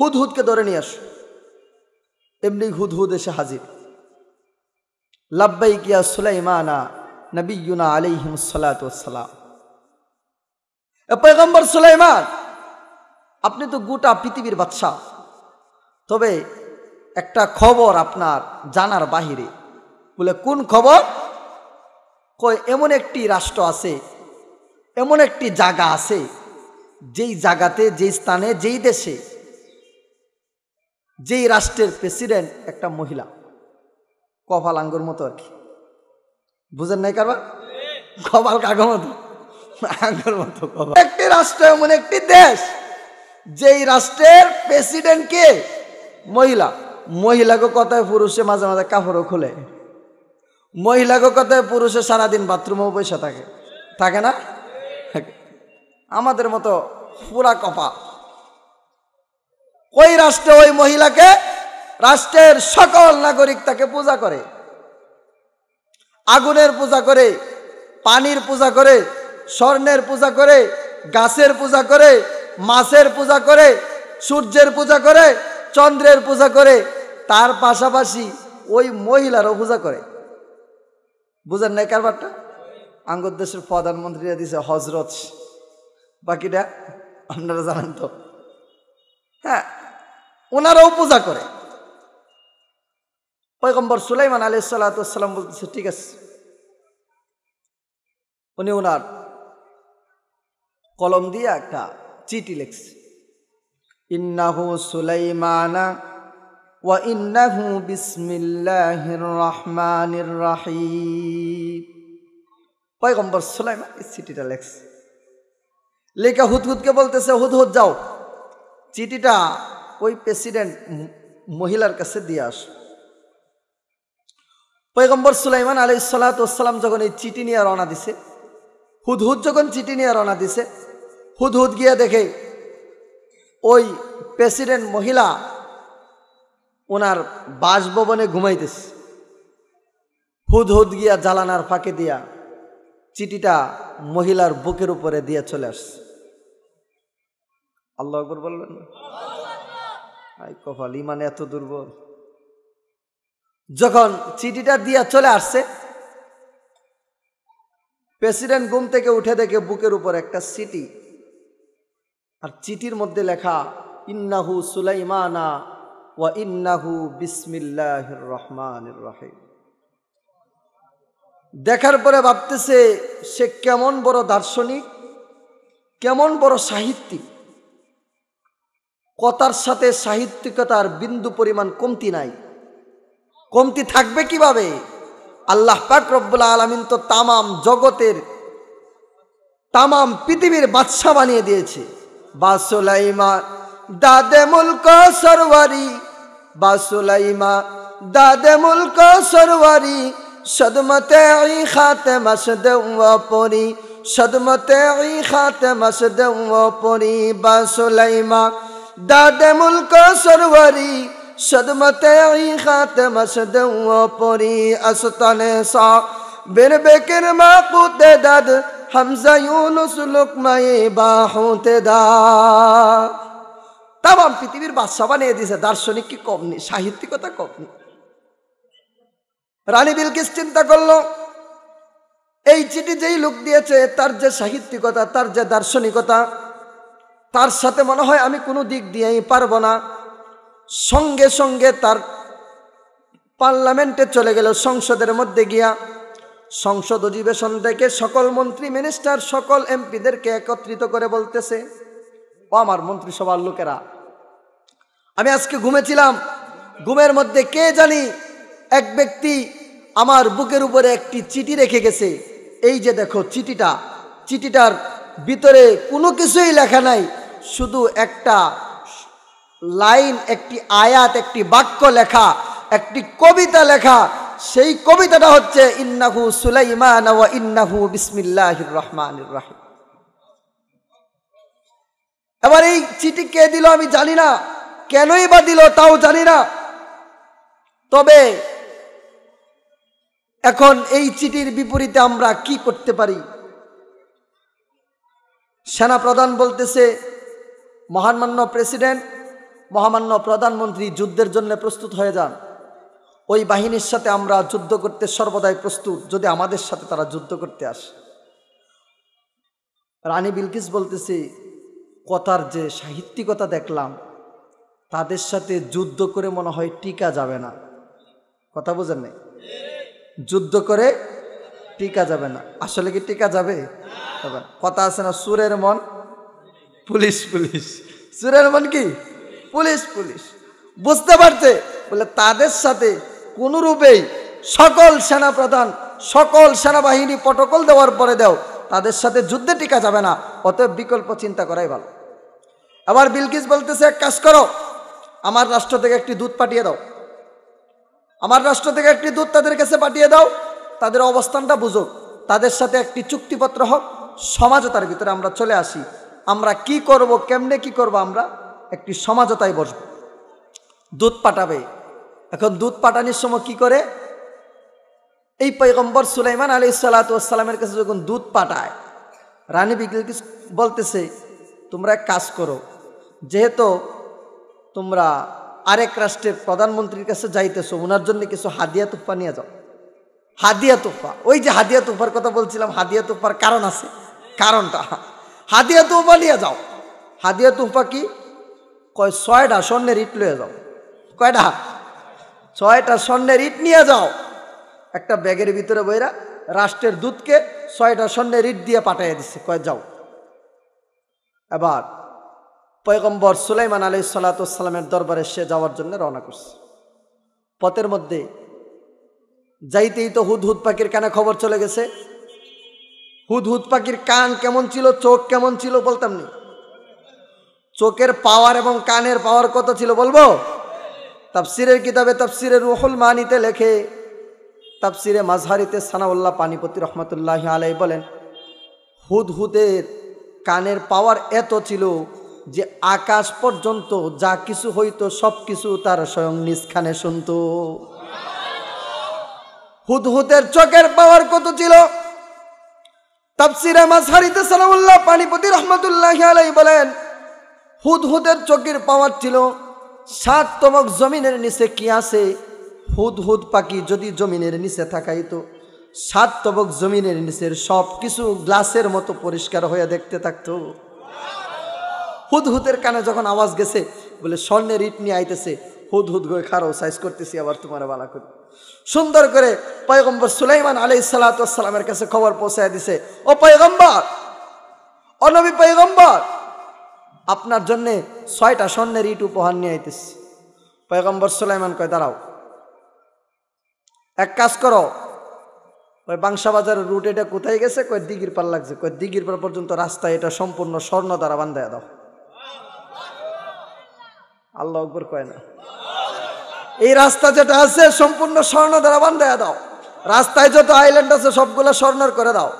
হুদহুদকে ধরে নিয়ে আসো এমনি হুদ হুদ এসে হাজির লাব্বাই কিয়া সুলাইমানা নবীনা আলিহিম সালাতাম পেগম্বর সুলাইমান আপনি তো গোটা পৃথিবীর বাদশাহ তবে একটা খবর আপনার জানার বাহিরে বলে কোন খবর কই এমন একটি রাষ্ট্র আছে এমন একটি জায়গা আছে যেই জায়গাতে যেই স্থানে যেই দেশে যেই রাষ্ট্রের প্রেসিডেন্ট একটা মহিলা আঙ্গুর মতো আর কি বুঝেন নাই কারবার কপাল কাগ মতো আঙ্গুর মতো একটি রাষ্ট্র এমন একটি দেশ যেই রাষ্ট্রের প্রেসিডেন্ট কে মহিলা মহিলাকে কথায় পুরুষে মাঝে মাঝে কাপড়ও খুলে মহিলাকে কথায় পুরুষে সারাদিন বাথরুমেও পয়সা থাকে থাকে না আমাদের মতো পুরা কপা ওই রাষ্ট্রে ওই মহিলাকে রাষ্ট্রের সকল নাগরিক তাকে পূজা করে আগুনের পূজা করে পানির পূজা করে স্বর্ণের পূজা করে গাছের পূজা করে মাছের পূজা করে সূর্যের পূজা করে চন্দ্রের পূজা করে তার পাশাপাশি ওই মহিলারও পূজা করে বুঝেন নাই কারবারটা আঙ্গর দেশের প্রধানমন্ত্রীরা দিছে হজরত বাকিটা আপনারা জানেন তো হ্যাঁ ওনারাও পূজা করে পয়গম্বর সুলাইমান আলি সাল্লাহাম বলতেছে ঠিক আছে উনি ওনার কলম দিয়ে একটা চিঠি লিখছে ইন্নাহু সুলাইমানা ওয়া ইন্নাহু বিসমিল্লাহির রহমানির রাহিম পয়গম্বর সুলাইমান এই চিঠিটা লেখছে লেখা হুদহুদকে বলতেছে হুদহুদ যাও চিঠিটা ওই প্রেসিডেন্ট মহিলার কাছে দিয়ে আস পয়গম্বর সুলাইমান আলী সালাতাম যখন এই চিঠি নিয়ে রওনা দিছে হুদহুদ যখন চিঠি নিয়ে রওনা দিছে হুদহুদ গিয়া দেখে ওই প্রেসিডেন্ট মহিলা ওনার বাসভবনে ঘুমাইতেছে হুদ হুদ গিয়া জ্বালানার ফাঁকে দিয়া চিঠিটা মহিলার বুকের উপরে দিয়ে চলে আসছে আল্লাহ আকবর বলবেন কপাল ইমান এত দুর্বল যখন চিঠিটা দিয়া চলে আসছে প্রেসিডেন্ট ঘুম থেকে উঠে দেখে বুকের উপর একটা সিটি আর চিঠির মধ্যে লেখা ইন্নাহু সুলাইমানা ওয়া ইন্নাহু বিসমিল্লাহির রহমানির রহিম দেখার পরে ভাবতেছে সে কেমন বড় দার্শনিক কেমন বড় সাহিত্যিক কথার সাথে সাহিত্যিকতার বিন্দু পরিমাণ কমতি নাই কমতি থাকবে কিভাবে আল্লাহ পাক রব্বুল আলমিন তো তামাম জগতের তামাম পৃথিবীর বাদশা বানিয়ে দিয়েছে বা সুলাইমান দাদে মুলক সরওয়ারি বা সুলাইমা দাদে মুলক সরওয়ারি সদমতে আই খাতে মাসদ পরি সদমতে আই খাতে মাসদ পরি বা সুলাইমা দাদে মুলক সরওয়ারি সদমতে আই খাতে মাসদ পরি আস্তানে সা বের বেকের মা পুতে দাদ হামজা ইউনুস লোকমায়ে বা হতে দা তাম পৃথিবীর বাদশা বানিয়ে দিয়েছে দার্শনিক কি কম নেই সাহিত্যিকতা কম নেই রানী বিলকিস চিন্তা করলো এই চিঠি যেই লোক দিয়েছে তার যে সাহিত্যিকতা তার যে দার্শনিকতা তার সাথে মনে হয় আমি কোনো দিক দিয়েই পারব না সঙ্গে সঙ্গে তার পার্লামেন্টে চলে গেল সংসদের মধ্যে গিয়া সংসদ অধিবেশন থেকে সকল মন্ত্রী মিনিস্টার সকল এমপিদেরকে একত্রিত করে বলতেছে ও আমার মন্ত্রিসভার লোকেরা আমি আজকে ঘুমেছিলাম ঘুমের মধ্যে কে জানি এক ব্যক্তি আমার বুকের উপরে একটি চিঠি রেখে গেছে এই যে দেখো চিঠিটা চিঠিটার ভিতরে কোনো কিছুই লেখা নাই শুধু একটা লাইন একটি আয়াত একটি বাক্য লেখা একটি কবিতা লেখা সেই কবিতাটা হচ্ছে ইন্নাহু সুলাইমান ওয়া ইন্নাহু বিসমিল্লাহির রহমানির রহিম এবার এই চিঠি কে দিল আমি জানি না কেনই বা দিল তাও জানি না তবে এখন এই চিঠির বিপরীতে আমরা কি করতে পারি সেনা প্রধান বলতেছে মহামান্য প্রেসিডেন্ট মহামান্য প্রধানমন্ত্রী যুদ্ধের জন্য প্রস্তুত হয়ে যান ওই বাহিনীর সাথে আমরা যুদ্ধ করতে সর্বদাই প্রস্তুত যদি আমাদের সাথে তারা যুদ্ধ করতে আসে রানী বিলকিস বলতেছি কথার যে সাহিত্যিকতা দেখলাম তাদের সাথে যুদ্ধ করে মনে হয় টিকা যাবে না কথা বোঝেন নাই যুদ্ধ করে টিকা যাবে না আসলে কি টিকা যাবে কথা আছে না সুরের মন পুলিশ পুলিশ সুরের মন কি পুলিশ পুলিশ বুঝতে পারছে বলে তাদের সাথে কোনোরূপেই সকল সেনাপ্রধান সকল সেনাবাহিনী প্রটোকল দেওয়ার পরে দেও তাদের সাথে যুদ্ধে টিকা যাবে না অতএব বিকল্প চিন্তা করাই ভালো আবার বিলকিস বলতেছে এক কাজ করো আমার রাষ্ট্র থেকে একটি দুধ পাঠিয়ে দাও আমার রাষ্ট্র থেকে একটি দুধ তাদের কাছে পাঠিয়ে দাও তাদের অবস্থানটা বুঝুক তাদের সাথে একটি চুক্তিপত্র হোক সমাজতার ভিতরে আমরা চলে আসি আমরা কি করব কেমনে কি করব আমরা একটি সমাজতায় বসব দুধ পাঠাবে এখন দুধ পাঠানির সময় কি করে এই পৈগম্বর সুলাইমান আলী সাল্লাতামের কাছে যখন দুধ পাঠায় রানী বিগলকে বলতেছে তোমরা এক কাজ করো যেহেতু তোমরা আরেক রাষ্ট্রের প্রধানমন্ত্রীর কাছে যাইতেছো ওনার জন্য কিছু হাদিয়া তুফা নিয়ে যাও হাদিয়া তুফা ওই যে হাদিয়া তুফার কথা বলছিলাম হাদিয়া তুফার কারণ আছে কারণটা হাদিয়া তুফা নিয়ে যাও হাদিয়া তুফা কি কয় ছয়টা স্বর্ণের ইট লয়ে যাও কয়টা ছয়টা স্বর্ণের ইট নিয়ে যাও একটা ব্যাগের ভিতরে বইরা রাষ্ট্রের দূতকে ছয়টা স্বর্ণের ইট দিয়ে পাঠাইয়া দিচ্ছে কয়ে যাও এবার পয়গম্বর সুলাইমান আলী সাল্লাতামের দরবারে সে যাওয়ার জন্য রওনা করছে পথের মধ্যে যাইতেই তো হুদ হুদ পাখির কানে খবর চলে গেছে হুদ হুদ পাখির কান কেমন ছিল চোখ কেমন ছিল বলতাম নি চোখের পাওয়ার এবং কানের পাওয়ার কত ছিল বলবো তাফসিরের কিতাবে তাফসিরে রুহুল মানিতে লেখে তাফসিরে মাঝহারিতে সানাউল্লাহ পানিপতি রহমতুল্লাহ আলাই বলেন হুদহুদের কানের পাওয়ার এত ছিল যে আকাশ পর্যন্ত যা কিছু হইতো সব কিছু তার স্বয়ং নিষ্খানে শুনত হুদহুদের চোখের পাওয়ার কত ছিল তাপসিরে মাঝহারিতে সানাউল্লাহ পানিপতি রহমতুল্লাহ আলাই বলেন হুদহুদের চোখের পাওয়ার ছিল সাত তমক জমিনের নিচে কি আছে হুদ হুদ পাখি যদি জমিনের নিচে থাকাই তো সাত তবক জমিনের নিচের সব কিছু গ্লাসের মতো পরিষ্কার হয়ে দেখতে থাকতো হুদের কানে যখন আওয়াজ গেছে বলে স্বর্ণের ইট নিয়ে আইতেছে হুদ হুদ গয়ে খারো সাইজ করতেছি আবার তোমার বালা করি সুন্দর করে পয়গম্বর সুলাইমান আলি সালাতামের কাছে খবর পৌঁছায় দিছে ও পয়গম্বর অনবী পয়গম্বর আপনার জন্যে ছয়টা স্বর্ণের ইট উপহার নিয়ে আইতেছি পয়গম্বর সুলাইমান কয় দাঁড়াও এক কাজ করো ওই বাংশাবাজারের রুট এটা কোথায় গেছে কয় দিঘির পার লাগছে কয় দিঘির পার পর্যন্ত রাস্তা এটা সম্পূর্ণ স্বর্ণ দ্বারা বান্ধায় দাও আল্লাহ আকবর কয় না এই রাস্তা যেটা আছে সম্পূর্ণ স্বর্ণ দ্বারা বান্ধায় দাও রাস্তায় যত আইল্যান্ড আছে সবগুলো স্বর্ণের করে দাও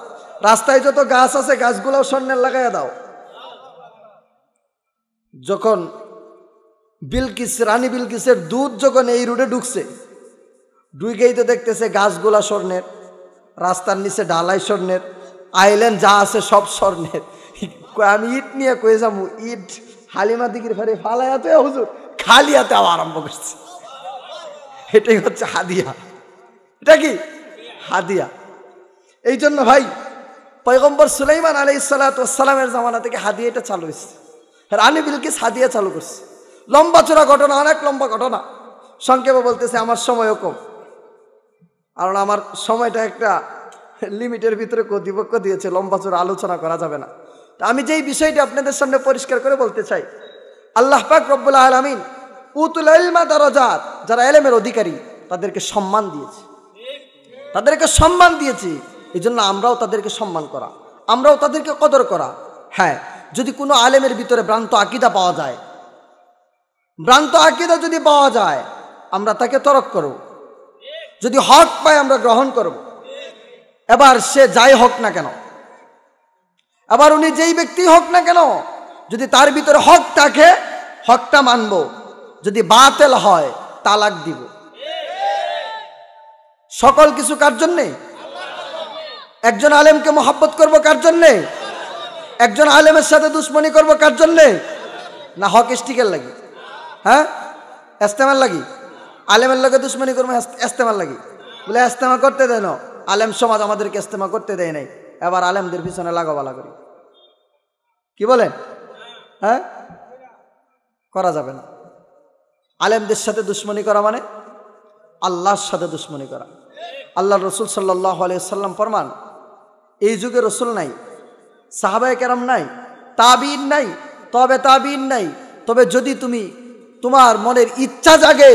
রাস্তায় যত গাছ আছে গাছগুলো স্বর্ণের লাগাইয়া দাও যখন বিলকিস রানী বিলকিসের দুধ যখন এই রুটে ঢুকছে ডুইকেই তো দেখতেছে গাছগুলা স্বর্ণের রাস্তার নিচে ডালাই স্বর্ণের আইল্যান্ড যা আছে সব স্বর্ণের আমি ইট নিয়ে কয়ে যাব ইট হালিমা দিগির ফারে ফালায়াতে হুজুর খালি হাতে আরম্ভ করছে এটাই হচ্ছে হাদিয়া এটা কি হাদিয়া এই জন্য ভাই পয়গম্বর সুলাইমান আলি সালাতামের জামানা থেকে হাদিয়া এটা চালু হয়েছে রানি বিলকে সাদিয়া চালু করছে লম্বা চোরা ঘটনা অনেক লম্বা ঘটনা সংক্ষেপে বলতেছে আমার সময়ও কম কারণ আমার সময়টা একটা লিমিটের ভিতরে কর্তৃপক্ষ দিয়েছে লম্বা চোরা আলোচনা করা যাবে না তা আমি যেই বিষয়টি আপনাদের সামনে পরিষ্কার করে বলতে চাই আল্লাহ পাক রব্বুল আলমিন উতুল ইলমা দারজাত যারা এলেমের অধিকারী তাদেরকে সম্মান দিয়েছে তাদেরকে সম্মান দিয়েছি এই জন্য আমরাও তাদেরকে সম্মান করা আমরাও তাদেরকে কদর করা হ্যাঁ যদি কোনো আলেমের ভিতরে ভ্রান্ত আকিদা পাওয়া যায় ভ্রান্ত আকিদা যদি পাওয়া যায় আমরা তাকে তরক করব যদি হক পায় আমরা গ্রহণ করব এবার সে যাই হোক না কেন আবার উনি যেই ব্যক্তি হোক না কেন যদি তার ভিতরে হক থাকে হকটা মানব যদি বাতেল হয় তালাক দিব সকল কিছু কার জন্যে একজন আলেমকে মোহাব্বত করব কার জন্যে একজন আলেমের সাথে দুশ্মনী করবো কার জন্যে না হক স্টিকের লাগি হ্যাঁ এস্তেমার লাগি আলেমের লগে দুশ্মনী করবো এস্তেমার লাগি বলে এস্তেমা করতে দেয় না আলেম সমাজ আমাদেরকে এস্তেমা করতে দেয় নাই এবার আলেমদের পিছনে লাগাবালা করি কি বলেন হ্যাঁ করা যাবে না আলেমদের সাথে দুশ্মনী করা মানে আল্লাহর সাথে দুশ্মনী করা আল্লাহ রসুল সাল্লাহ আলিয়া সাল্লাম ফরমান এই যুগে রসুল নাই সাহাবায় কেরাম নাই তাবিন নাই তবে তাবিন নাই তবে যদি তুমি তোমার মনের ইচ্ছা জাগে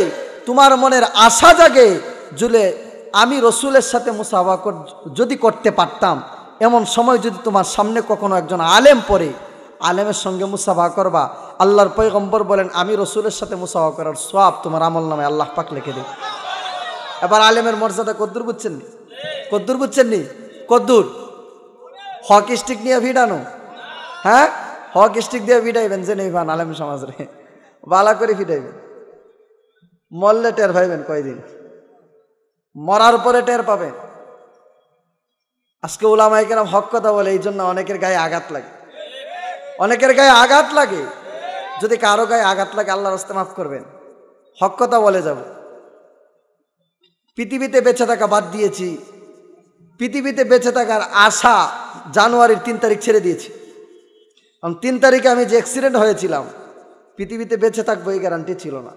তোমার মনের আশা জাগে জুলে আমি রসুলের সাথে মুসাফা যদি করতে পারতাম এমন সময় যদি তোমার সামনে কখনো একজন আলেম পড়ে আলেমের সঙ্গে মুসাফা করবা আল্লাহর পৈগম্বর বলেন আমি রসুলের সাথে মুসাফা করার সব তোমার আমল নামে আল্লাহ পাক লিখে দিই এবার আলেমের মর্যাদা কদ্দুর বুঝছেন কদ্দুর বুঝছেন নি কদ্দুর হক স্টিক নিয়ে ভিড়ানো হ্যাঁ হক স্টিক দিয়ে ভিড়াইবেন যে নেই ভান আলেম রে বালা করে ভিড়াইবেন মরলে টের পাইবেন কয়দিন মরার পরে টের পাবেন আজকে ওলামাই কেরাম হক কথা বলে এই জন্য অনেকের গায়ে আঘাত লাগে অনেকের গায়ে আঘাত লাগে যদি কারো গায়ে আঘাত লাগে আল্লাহর রাস্তা মাফ করবেন হক কথা বলে যাব পৃথিবীতে বেঁচে থাকা বাদ দিয়েছি পৃথিবীতে বেঁচে থাকার আশা জানুয়ারির তিন তারিখ ছেড়ে দিয়েছি কারণ তিন তারিখে আমি যে অ্যাক্সিডেন্ট হয়েছিলাম পৃথিবীতে বেঁচে থাকবো এই গ্যারান্টি ছিল না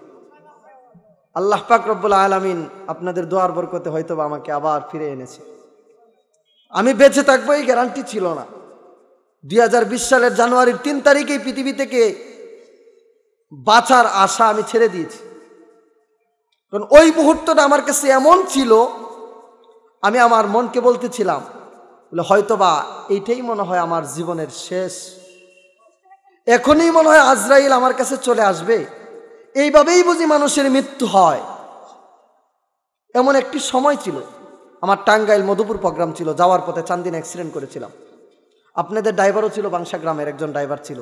আল্লাহ পাক রব্বুল আলমিন আপনাদের দোয়ার বরকতে হয়তো আমাকে আবার ফিরে এনেছে আমি বেঁচে থাকবো এই গ্যারান্টি ছিল না দুই সালের জানুয়ারির তিন তারিখেই পৃথিবী থেকে বাঁচার আশা আমি ছেড়ে দিয়েছি কারণ ওই মুহূর্তটা আমার কাছে এমন ছিল আমি আমার মনকে বলতেছিলাম বলে হয়তোবা এইটাই মনে হয় আমার জীবনের শেষ এখনই মনে হয় আজরাইল আমার কাছে চলে আসবে এইভাবেই বুঝি মানুষের মৃত্যু হয় এমন একটি সময় ছিল আমার টাঙ্গাইল মধুপুর প্রোগ্রাম ছিল যাওয়ার পথে চান্দিন অ্যাক্সিডেন্ট করেছিলাম আপনাদের ড্রাইভারও ছিল বাংশা গ্রামের একজন ড্রাইভার ছিল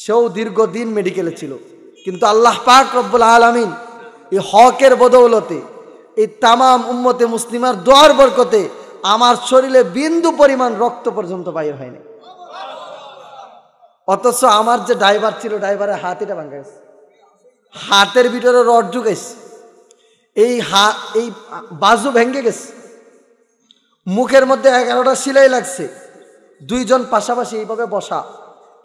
সেও দীর্ঘদিন মেডিকেলে ছিল কিন্তু আল্লাহ পাক রব্বুল আলমিন এই হকের বদৌলতে এই তামাম উম্মতে মুসলিমার দোয়ার বরকতে আমার শরীরে বিন্দু পরিমাণ রক্ত পর্যন্ত বাইর হয়নি অথচ আমার যে ড্রাইভার ছিল ড্রাইভারের হাত এটা ভাঙা গেছে হাতের ভিতরে রড ঢুকেছে এই হা এই বাজু ভেঙে গেছে মুখের মধ্যে এগারোটা সিলাই লাগছে দুইজন পাশাপাশি এইভাবে বসা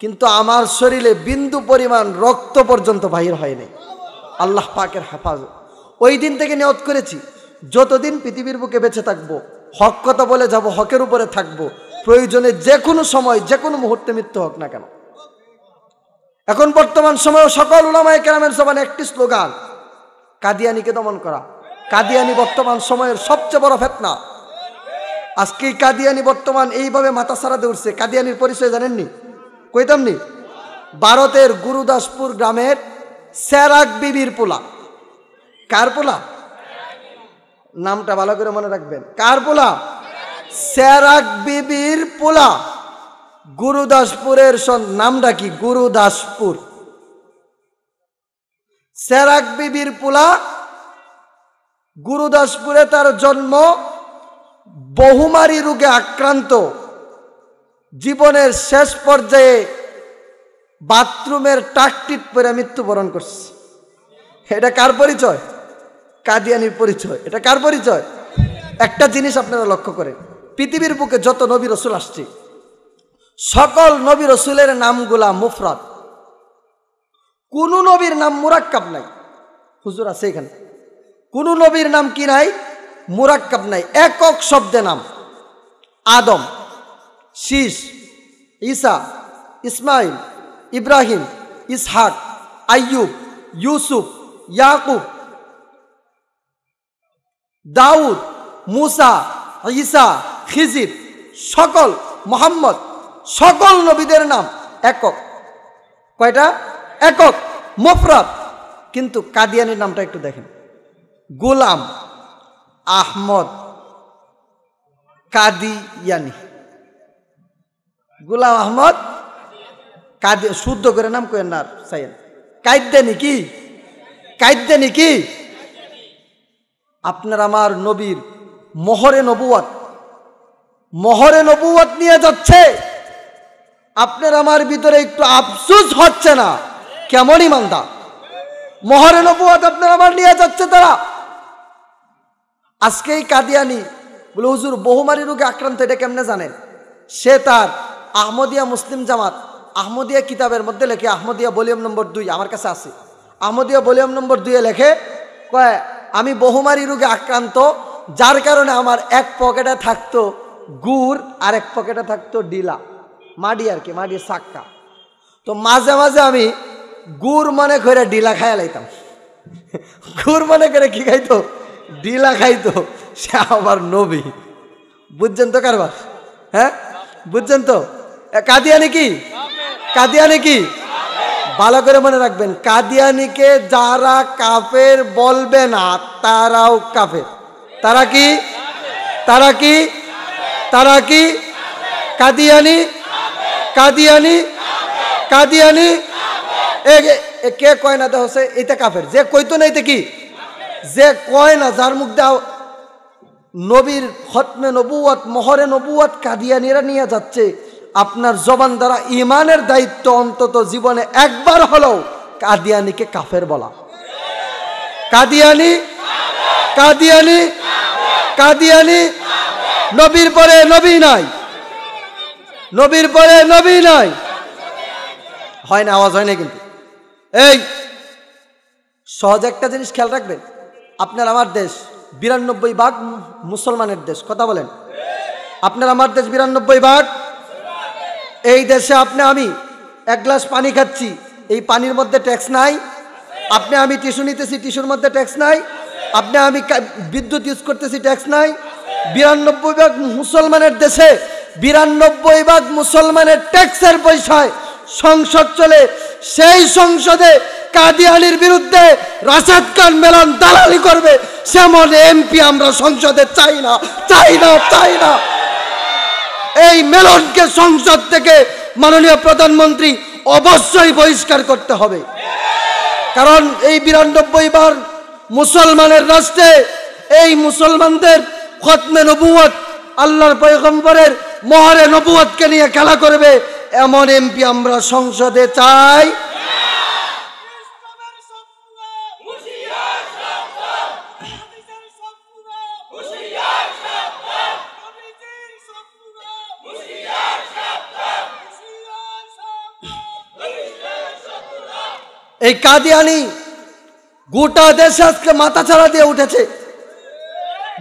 কিন্তু আমার শরীরে বিন্দু পরিমাণ রক্ত পর্যন্ত বাহির হয়নি আল্লাহ পাকের হেফাজত ওই দিন থেকে নিয়ত করেছি যতদিন পৃথিবীর বুকে বেঁচে থাকবো হক কথা বলে যাব হকের উপরে থাকবো প্রয়োজনে যে কোনো সময় যে কোনো মুহূর্তে মৃত্যু হোক না কেন এখন বর্তমান সময়েও সকল উলামায় কেরামের সবান একটি স্লোগান কাদিয়ানিকে দমন করা কাদিয়ানি বর্তমান সময়ের সবচেয়ে বড় ফেতনা আজকে কাদিয়ানি বর্তমান এইভাবে মাথা সারা দৌড়ছে কাদিয়ানির পরিচয় জানেননি কইতামনি ভারতের গুরুদাসপুর গ্রামের স্যারাক বিবির পোলা কার পোলা নামটা ভালো করে মনে রাখবেন কার পোলা স্যারাক বিবির পোলা গুরুদাসপুরের নামটা কি গুরুদাসপুর স্যারাক বিবির পোলা গুরুদাসপুরে তার জন্ম বহুমারী রোগে আক্রান্ত জীবনের শেষ পর্যায়ে বাথরুমের টাকটিট পরে মৃত্যুবরণ করছে এটা কার পরিচয় কাদিয়ানির পরিচয় এটা কার পরিচয় একটা জিনিস আপনারা লক্ষ্য করেন পৃথিবীর বুকে যত নবী রসুল আসছে সকল নবী রসুলের নামগুলা মুফরাত কোন নবীর নাম মুরাক্কাব নাই হুজুর আছে এখানে কোন নবীর নাম কি নাই মুরাক্কাব নাই একক শব্দে নাম আদম শীষ ঈসা ইসমাইল ইব্রাহিম ইসহাক আইয়ুব ইউসুফ ইয়াকুব দাউদ মুসা ঈসা খিজির সকল মোহাম্মদ সকল নবীদের নাম একক কয়টা একক মফরাত কিন্তু কাদিয়ানির নামটা একটু দেখেন গোলাম আহমদ কাদিয়ানি গোলাম আহমদ কাদি শুদ্ধ করে নাম কেন না সাইন কাদ্যানি কি কাদ্যানি কি আপনার আমার নবীর মোহরে নবুয়াত মোহরে নবুয়াত নিয়ে যাচ্ছে আপনার আমার ভিতরে একটু আফসুস হচ্ছে না কেমন ইমানদা মোহরে নবুয়াত আপনার আমার নিয়ে যাচ্ছে তারা আজকেই কাদিয়ানি বলে হুজুর বহুমারী রোগে আক্রান্ত এটা কেমনে জানেন সে তার আহমদিয়া মুসলিম জামাত আহমদিয়া কিতাবের মধ্যে লেখে আহমদিয়া ভলিউম নম্বর দুই আমার কাছে আছে আহমদিয়া ভলিউম নম্বর দুইয়ে লেখে কয় আমি বহুমারি রোগে আক্রান্ত যার কারণে আমার এক পকেটে থাকতো গুড় আর এক পকেটে থাকতো ডিলা মাডি আর কি মাডি সাক্কা তো মাঝে মাঝে আমি গুড় মনে করে ডিলা খাইয়া লাইতাম গুড় মনে করে কি খাইতো ডিলা খাইতো সে আমার নবী বুঝছেন তো কারবার হ্যাঁ বুঝছেন তো কাঁদিয়া কি কাঁদিয়া কি ভালো করে মনে রাখবেন কাদিয়ানিকে যারা কাফের বলবে না তারাও কাফের তারা কি তারা কি তারা কি কাদিয়ানি কাদিয়ানি কাদিয়ানি কে কয় না দেহ এটা কাফের যে কইতো না এটা কি যে কয় না যার মুখ দাও নবীর হতমে নবুয়াত মহরে নবুয়াত কাদিয়ানিরা নিয়ে যাচ্ছে আপনার জবান দ্বারা ইমানের দায়িত্ব অন্তত জীবনে একবার হলেও কাদিয়ানিকে কাফের বলা কাদিয়ানি কাদিয়ানি কাদিয়ানি নবীর পরে নবী নাই নবীর পরে নবী নাই হয় না আওয়াজ হয় না কিন্তু এই সহজ একটা জিনিস খেয়াল রাখবেন আপনার আমার দেশ বিরানব্বই ভাগ মুসলমানের দেশ কথা বলেন আপনার আমার দেশ বিরানব্বই ভাগ এই দেশে আপনি আমি এক গ্লাস পানি খাচ্ছি এই পানির মধ্যে ট্যাক্স নাই আপনি আমি টিস্যু নিতেছি টিস্যুর মধ্যে ট্যাক্স নাই আপনি আমি বিদ্যুৎ ইউজ করতেছি ট্যাক্স নাই বিরানব্বই ভাগ মুসলমানের দেশে বিরানব্বই ভাগ মুসলমানের ট্যাক্সের পয়সায় সংসদ চলে সেই সংসদে কাদিয়ালির বিরুদ্ধে রাশাদ খান মেলন দালালি করবে সেমন এমপি আমরা সংসদে চাই না চাই না চাই না এই মেলনকে সংসদ থেকে মাননীয় প্রধানমন্ত্রী অবশ্যই বহিষ্কার করতে হবে কারণ এই বিরানব্বই বার মুসলমানের রাষ্ট্রে এই মুসলমানদের খতমে নবুয় আল্লাহর পয়গম্বরের মহারে নবুয়কে নিয়ে খেলা করবে এমন এমপি আমরা সংসদে চাই এই কাদিয়ানি গোটা দেশে আজকে মাথা ছাড়া দিয়ে উঠেছে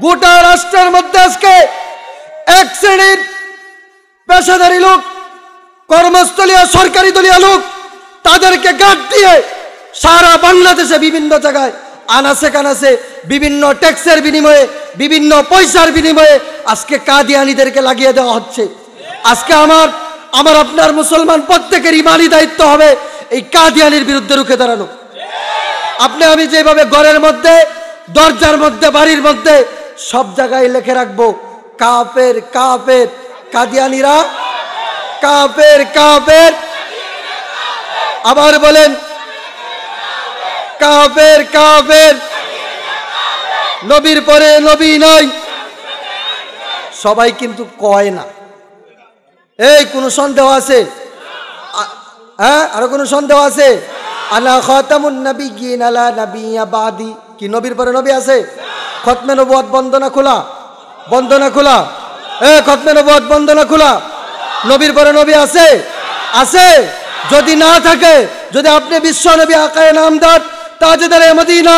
গোটা রাষ্ট্রের মধ্যে আজকে এক শ্রেণীর পেশাদারি লোক কর্মস্থলীয় সরকারি দলীয় লোক তাদেরকে গাঁট দিয়ে সারা বাংলাদেশে বিভিন্ন জায়গায় আনাসে কানাসে বিভিন্ন ট্যাক্সের বিনিময়ে বিভিন্ন পয়সার বিনিময়ে আজকে কাদিয়ানিদেরকে লাগিয়ে দেওয়া হচ্ছে আজকে আমার আমার আপনার মুসলমান প্রত্যেকের ইমানই দায়িত্ব হবে এই কাদিয়ানির বিরুদ্ধে রুখে দাঁড়ানো আপনি আমি যেভাবে ঘরের মধ্যে দরজার মধ্যে বাড়ির মধ্যে সব জায়গায় লেখে রাখবো কাপের কাপের কাদিয়ানিরা কাপের কাপের আবার বলেন কাপের কাপের নবীর পরে নবী নাই সবাই কিন্তু কয় না এই কোনো সন্দেহ আছে হ্যাঁ আরো কোনো সন্দেহ আছে আলা খতামুন নবী গিন আলা নবিয়া বাদি কি নবীর পরে নবী আছে খতমে নবুয়াত বন্দনা খোলা বন্দনা খোলা এ খতমে নবুয়াত বন্দনা খোলা নবীর পরে নবী আছে আছে যদি না থাকে যদি আপনি বিশ্ব নবী আকায় নামদার তাজেদার মদিনা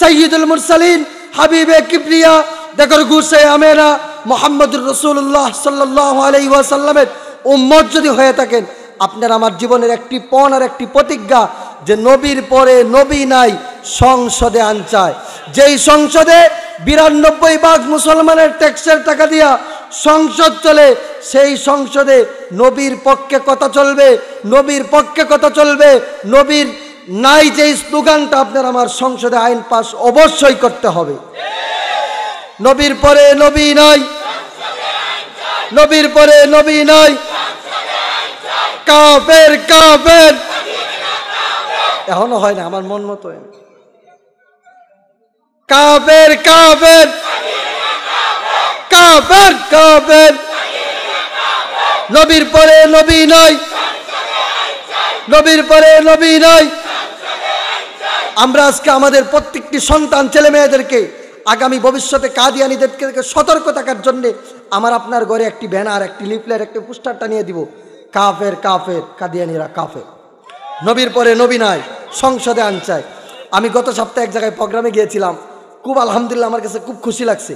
সাইয়দুল মুরসালিন হাবিবে কিবরিয়া দেখর গুসে আমেরা মোহাম্মদুর রসুল্লাহ সাল্লাহ আলাই ওয়াসাল্লামের উম্মত যদি হয়ে থাকেন আপনার আমার জীবনের একটি পণ আর একটি প্রতিজ্ঞা যে নবীর পরে নবী নাই সংসদে আন চায় যেই সংসদে বিরানব্বই ভাগ মুসলমানের ট্যাক্সের টাকা দিয়া সংসদ চলে সেই সংসদে নবীর পক্ষে কথা চলবে নবীর পক্ষে কথা চলবে নবীর নাই যে স্লোগানটা আপনার আমার সংসদে আইন পাস অবশ্যই করতে হবে নবীর পরে নবী নাই নবীর পরে নবী নাই কাফের কাফের এখনো হয় না আমার মন মতো কাফের কাফের কাফের কাফের নবীর পরে নবী নয় নবীর পরে নবী নয় আমরা আজকে আমাদের প্রত্যেকটি সন্তান ছেলে মেয়েদেরকে আগামী ভবিষ্যতে কাদিয়ানিদেরকে সতর্ক থাকার জন্যে আমার আপনার ঘরে একটি ব্যানার একটি লিফলেট একটি পোস্টারটা নিয়ে দিব কাফের কাফের কাদিয়ানিরা কাফের নবীর পরে নবী নাই সংসদে আনচায় আমি গত সপ্তাহে এক জায়গায় প্রোগ্রামে গিয়েছিলাম খুব আলহামদুলিল্লাহ আমার কাছে খুব খুশি লাগছে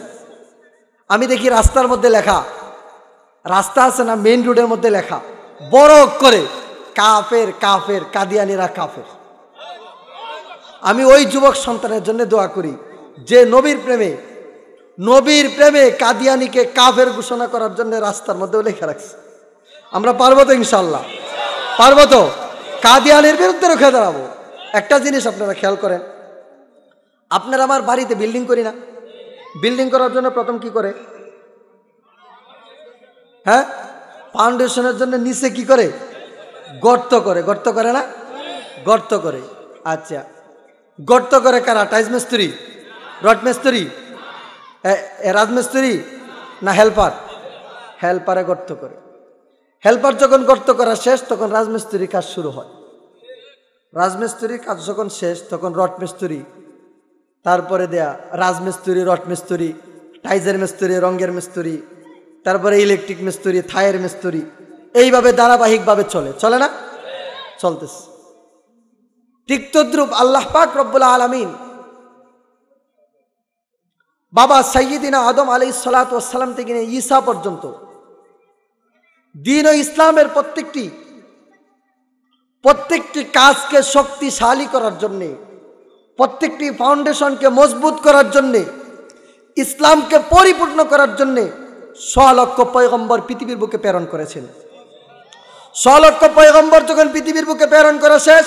আমি দেখি রাস্তার মধ্যে লেখা রাস্তা আছে না মেইন রোডের মধ্যে লেখা বড় করে কাফের কাফের কাদিয়ানিরা কাফের আমি ওই যুবক সন্তানের জন্য দোয়া করি যে নবীর প্রেমে নবীর প্রেমে কাদিয়ানিকে কাফের ঘোষণা করার জন্য রাস্তার মধ্যেও লেখা রাখছে আমরা পারবো তো ইনশাল্লাহ পারবো তো কাদিয়ানের বিরুদ্ধে রেখে দাঁড়াবো একটা জিনিস আপনারা খেয়াল করেন আপনারা আমার বাড়িতে বিল্ডিং করি না বিল্ডিং করার জন্য প্রথম কি করে হ্যাঁ ফাউন্ডেশনের জন্য নিচে কি করে গর্ত করে গর্ত করে না গর্ত করে আচ্ছা গর্ত করে কারা টাইজ মিস্ত্রি রড মিস্ত্রি রাজমিস্ত্রি না হেল্পার হেল্পারে গর্ত করে হেল্পার যখন গর্ত করা শেষ তখন রাজমিস্ত্রি কাজ শুরু হয় রাজমিস্ত্রি কাজ যখন শেষ তখন মিস্ত্রি তারপরে দেয়া রাজমিস্ত্রি মিস্ত্রি টাইজের মিস্ত্রি রঙের মিস্ত্রি তারপরে ইলেকট্রিক মিস্ত্রি থায়ের মিস্ত্রি এইভাবে ধারাবাহিকভাবে চলে চলে না চলতেছে তিক্তদ্রুপ আল্লাহ পাক রব্বুল আলমিন বাবা সাইয়দিনা আদম আলি সালাত ওসালাম থেকে ইসা পর্যন্ত দিন ও ইসলামের প্রত্যেকটি প্রত্যেকটি কাজকে শক্তিশালী করার জন্যে প্রত্যেকটি ফাউন্ডেশনকে মজবুত করার জন্যে ইসলামকে পরিপূর্ণ করার জন্যে স্বলক্ষ পয়গম্বর পৃথিবীর বুকে প্রেরণ করেছেন স্বলক্ষ পয়গম্বর যখন পৃথিবীর বুকে প্রেরণ করা শেষ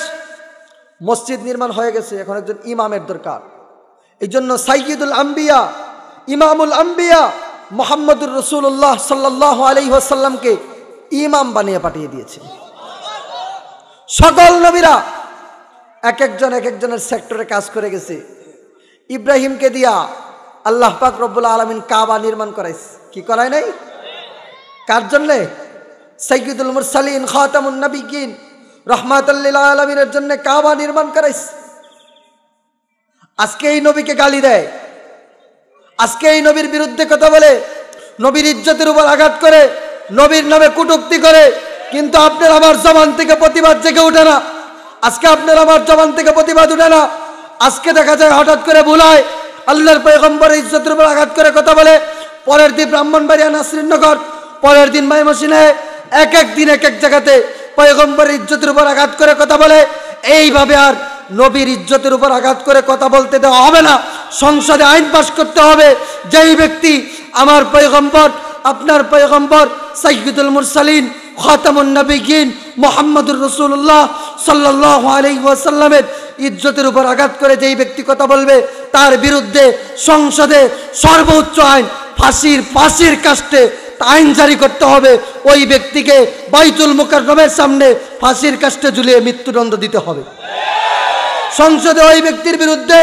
মসজিদ নির্মাণ হয়ে গেছে এখন একজন ইমামের দরকার এই জন্য সাইয়দুল আম্বিয়া ইমামুল আম্বিয়া মোহাম্মদুর রসুল্লাহ সাল্লাহ আলহিহাসাল্লামকে ইমাম বানিয়ে পাঠিয়ে দিয়েছে সকল নবীরা এক একজন এক একজনের সেক্টরে কাজ করে গেছে ইব্রাহিমকে দিয়া আল্লাহ পাক রব্বুল আলমিন কাবা নির্মাণ করাইছে কি করায় নাই কার জন্যে সৈয়দুল মুরসালিন খাতামুন নবীন আলমিনের জন্য কাবা নির্মাণ করাইছে আজকে এই নবীকে গালি দেয় আজকে এই নবীর বিরুদ্ধে কথা বলে নবীর ইজ্জতের উপর আঘাত করে নবীর নামে কুটুক্তি করে কিন্তু আপনার আমার জবান থেকে প্রতিবাদ জেগে ওঠে না আজকে আপনার আমার জবান থেকে প্রতিবাদ উঠে না আজকে দেখা যায় হঠাৎ করে ভুলায় আল্লাহর পেগম্বর ইজ্জতের উপর আঘাত করে কথা বলে পরের দিন ব্রাহ্মণবাড়িয়া নাসরিনগর পরের দিন মাইমসিনে এক এক দিন এক এক জায়গাতে পয়গম্বরের ইজ্জতের উপর আঘাত করে কথা বলে এইভাবে আর নবীর ইজ্জতের উপর আঘাত করে কথা বলতে দেওয়া হবে না সংসদে আইন পাশ করতে হবে যেই ব্যক্তি আমার পয়গম্বর আপনার পয়গম্বর সৈয়দুল মুরসালিন খাতামুন নবীন মোহাম্মদুর রসুল্লাহ সাল্লাহ আলি ওয়াসাল্লামের ইজ্জতের উপর আঘাত করে যেই ব্যক্তি কথা বলবে তার বিরুদ্ধে সংসদে সর্বোচ্চ আইন ফাঁসির ফাঁসির কাস্টে আইন জারি করতে হবে ওই ব্যক্তিকে বাইতুল মোকারমের সামনে ফাঁসির কাস্টে ঝুলিয়ে মৃত্যুদণ্ড দিতে হবে সংসদে ওই ব্যক্তির বিরুদ্ধে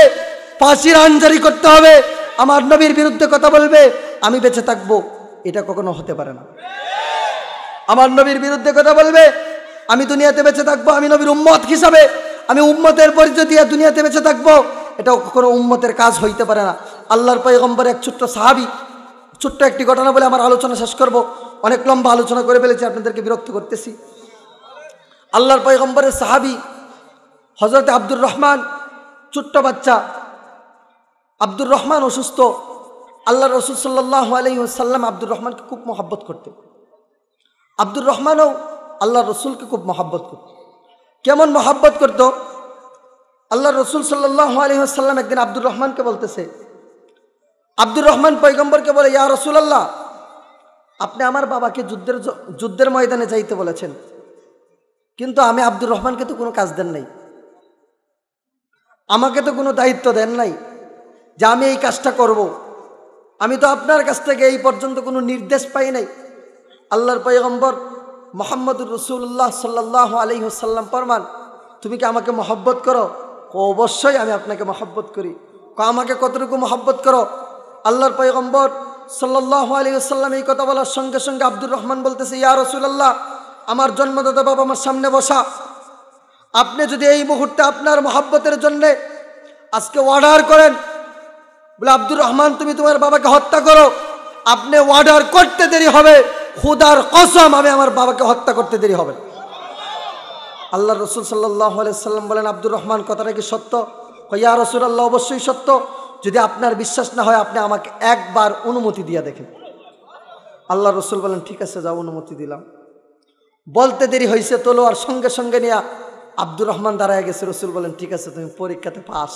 ফাঁসির আইন জারি করতে হবে আমার নবীর বিরুদ্ধে কথা বলবে আমি বেঁচে থাকবো এটা কখনো হতে পারে না আমার নবীর বিরুদ্ধে কথা বলবে আমি দুনিয়াতে বেঁচে থাকবো আমি নবীর উম্মত হিসাবে আমি উম্মতের পরিচয় দিয়ে দুনিয়াতে বেঁচে থাকবো এটা কখনো উম্মতের কাজ হইতে পারে না আল্লাহর পয়গম্বর এক ছোট্ট সাহাবি ছোট্ট একটি ঘটনা বলে আমার আলোচনা শেষ করব অনেক লম্বা আলোচনা করে ফেলেছি আপনাদেরকে বিরক্ত করতেছি আল্লাহর পয়গম্বরের সাহাবি হজরত আব্দুর রহমান ছোট্ট বাচ্চা আব্দুর রহমান অসুস্থ আল্লাহ রসুল সাল্লাহ আলহিহসাল্লাম আব্দুর রহমানকে খুব মহাব্বত করতেন আব্দুর রহমানও আল্লাহ রসুলকে খুব মহাব্বত করত কেমন মহাব্বত করত আল্লাহ রসুল সাল্লাহ আলহিহসাল্লাম একদিন আব্দুর রহমানকে বলতেছে আব্দুর রহমান পৈগম্বরকে বলে ইয়া রসুল আল্লাহ আপনি আমার বাবাকে যুদ্ধের যুদ্ধের ময়দানে যাইতে বলেছেন কিন্তু আমি আব্দুর রহমানকে তো কোনো কাজ দেন নাই আমাকে তো কোনো দায়িত্ব দেন নাই যে আমি এই কাজটা করবো আমি তো আপনার কাছ থেকে এই পর্যন্ত কোনো নির্দেশ পাই নাই আল্লাহর পয়গম্বর মোহাম্মদুর রসুল্লাহ সাল্লাহ আলি হুসাল্লাম ফরমান তুমি কি আমাকে মহব্বত করো অবশ্যই আমি আপনাকে মহব্বত করি আমাকে কতটুকু মহব্বত করো আল্লাহর পয়গম্বর সাল্লাহ আলী হুসাল্লাম এই কথা বলার সঙ্গে সঙ্গে আব্দুর রহমান বলতেছে ইয়া রসুল্লাহ আমার জন্মদাতা বাবা আমার সামনে বসা আপনি যদি এই মুহূর্তে আপনার মহব্বতের জন্যে আজকে অর্ডার করেন বলে আব্দুর রহমান তুমি তোমার বাবাকে হত্যা করো আপনি অর্ডার করতে দেরি হবে খুদার কসম আমি আমার বাবাকে হত্যা করতে দেরি হবে আল্লাহ রসুল সাল্লাহ সাল্লাম বলেন আব্দুর রহমান কথাটা কি সত্য কইয়া রসুল আল্লাহ অবশ্যই সত্য যদি আপনার বিশ্বাস না হয় আপনি আমাকে একবার অনুমতি দিয়ে দেখেন আল্লাহ রসুল বলেন ঠিক আছে যাও অনুমতি দিলাম বলতে দেরি হয়েছে তোলো আর সঙ্গে সঙ্গে নিয়ে আব্দুর রহমান দাঁড়ায় গেছে রসুল বলেন ঠিক আছে তুমি পরীক্ষাতে পাস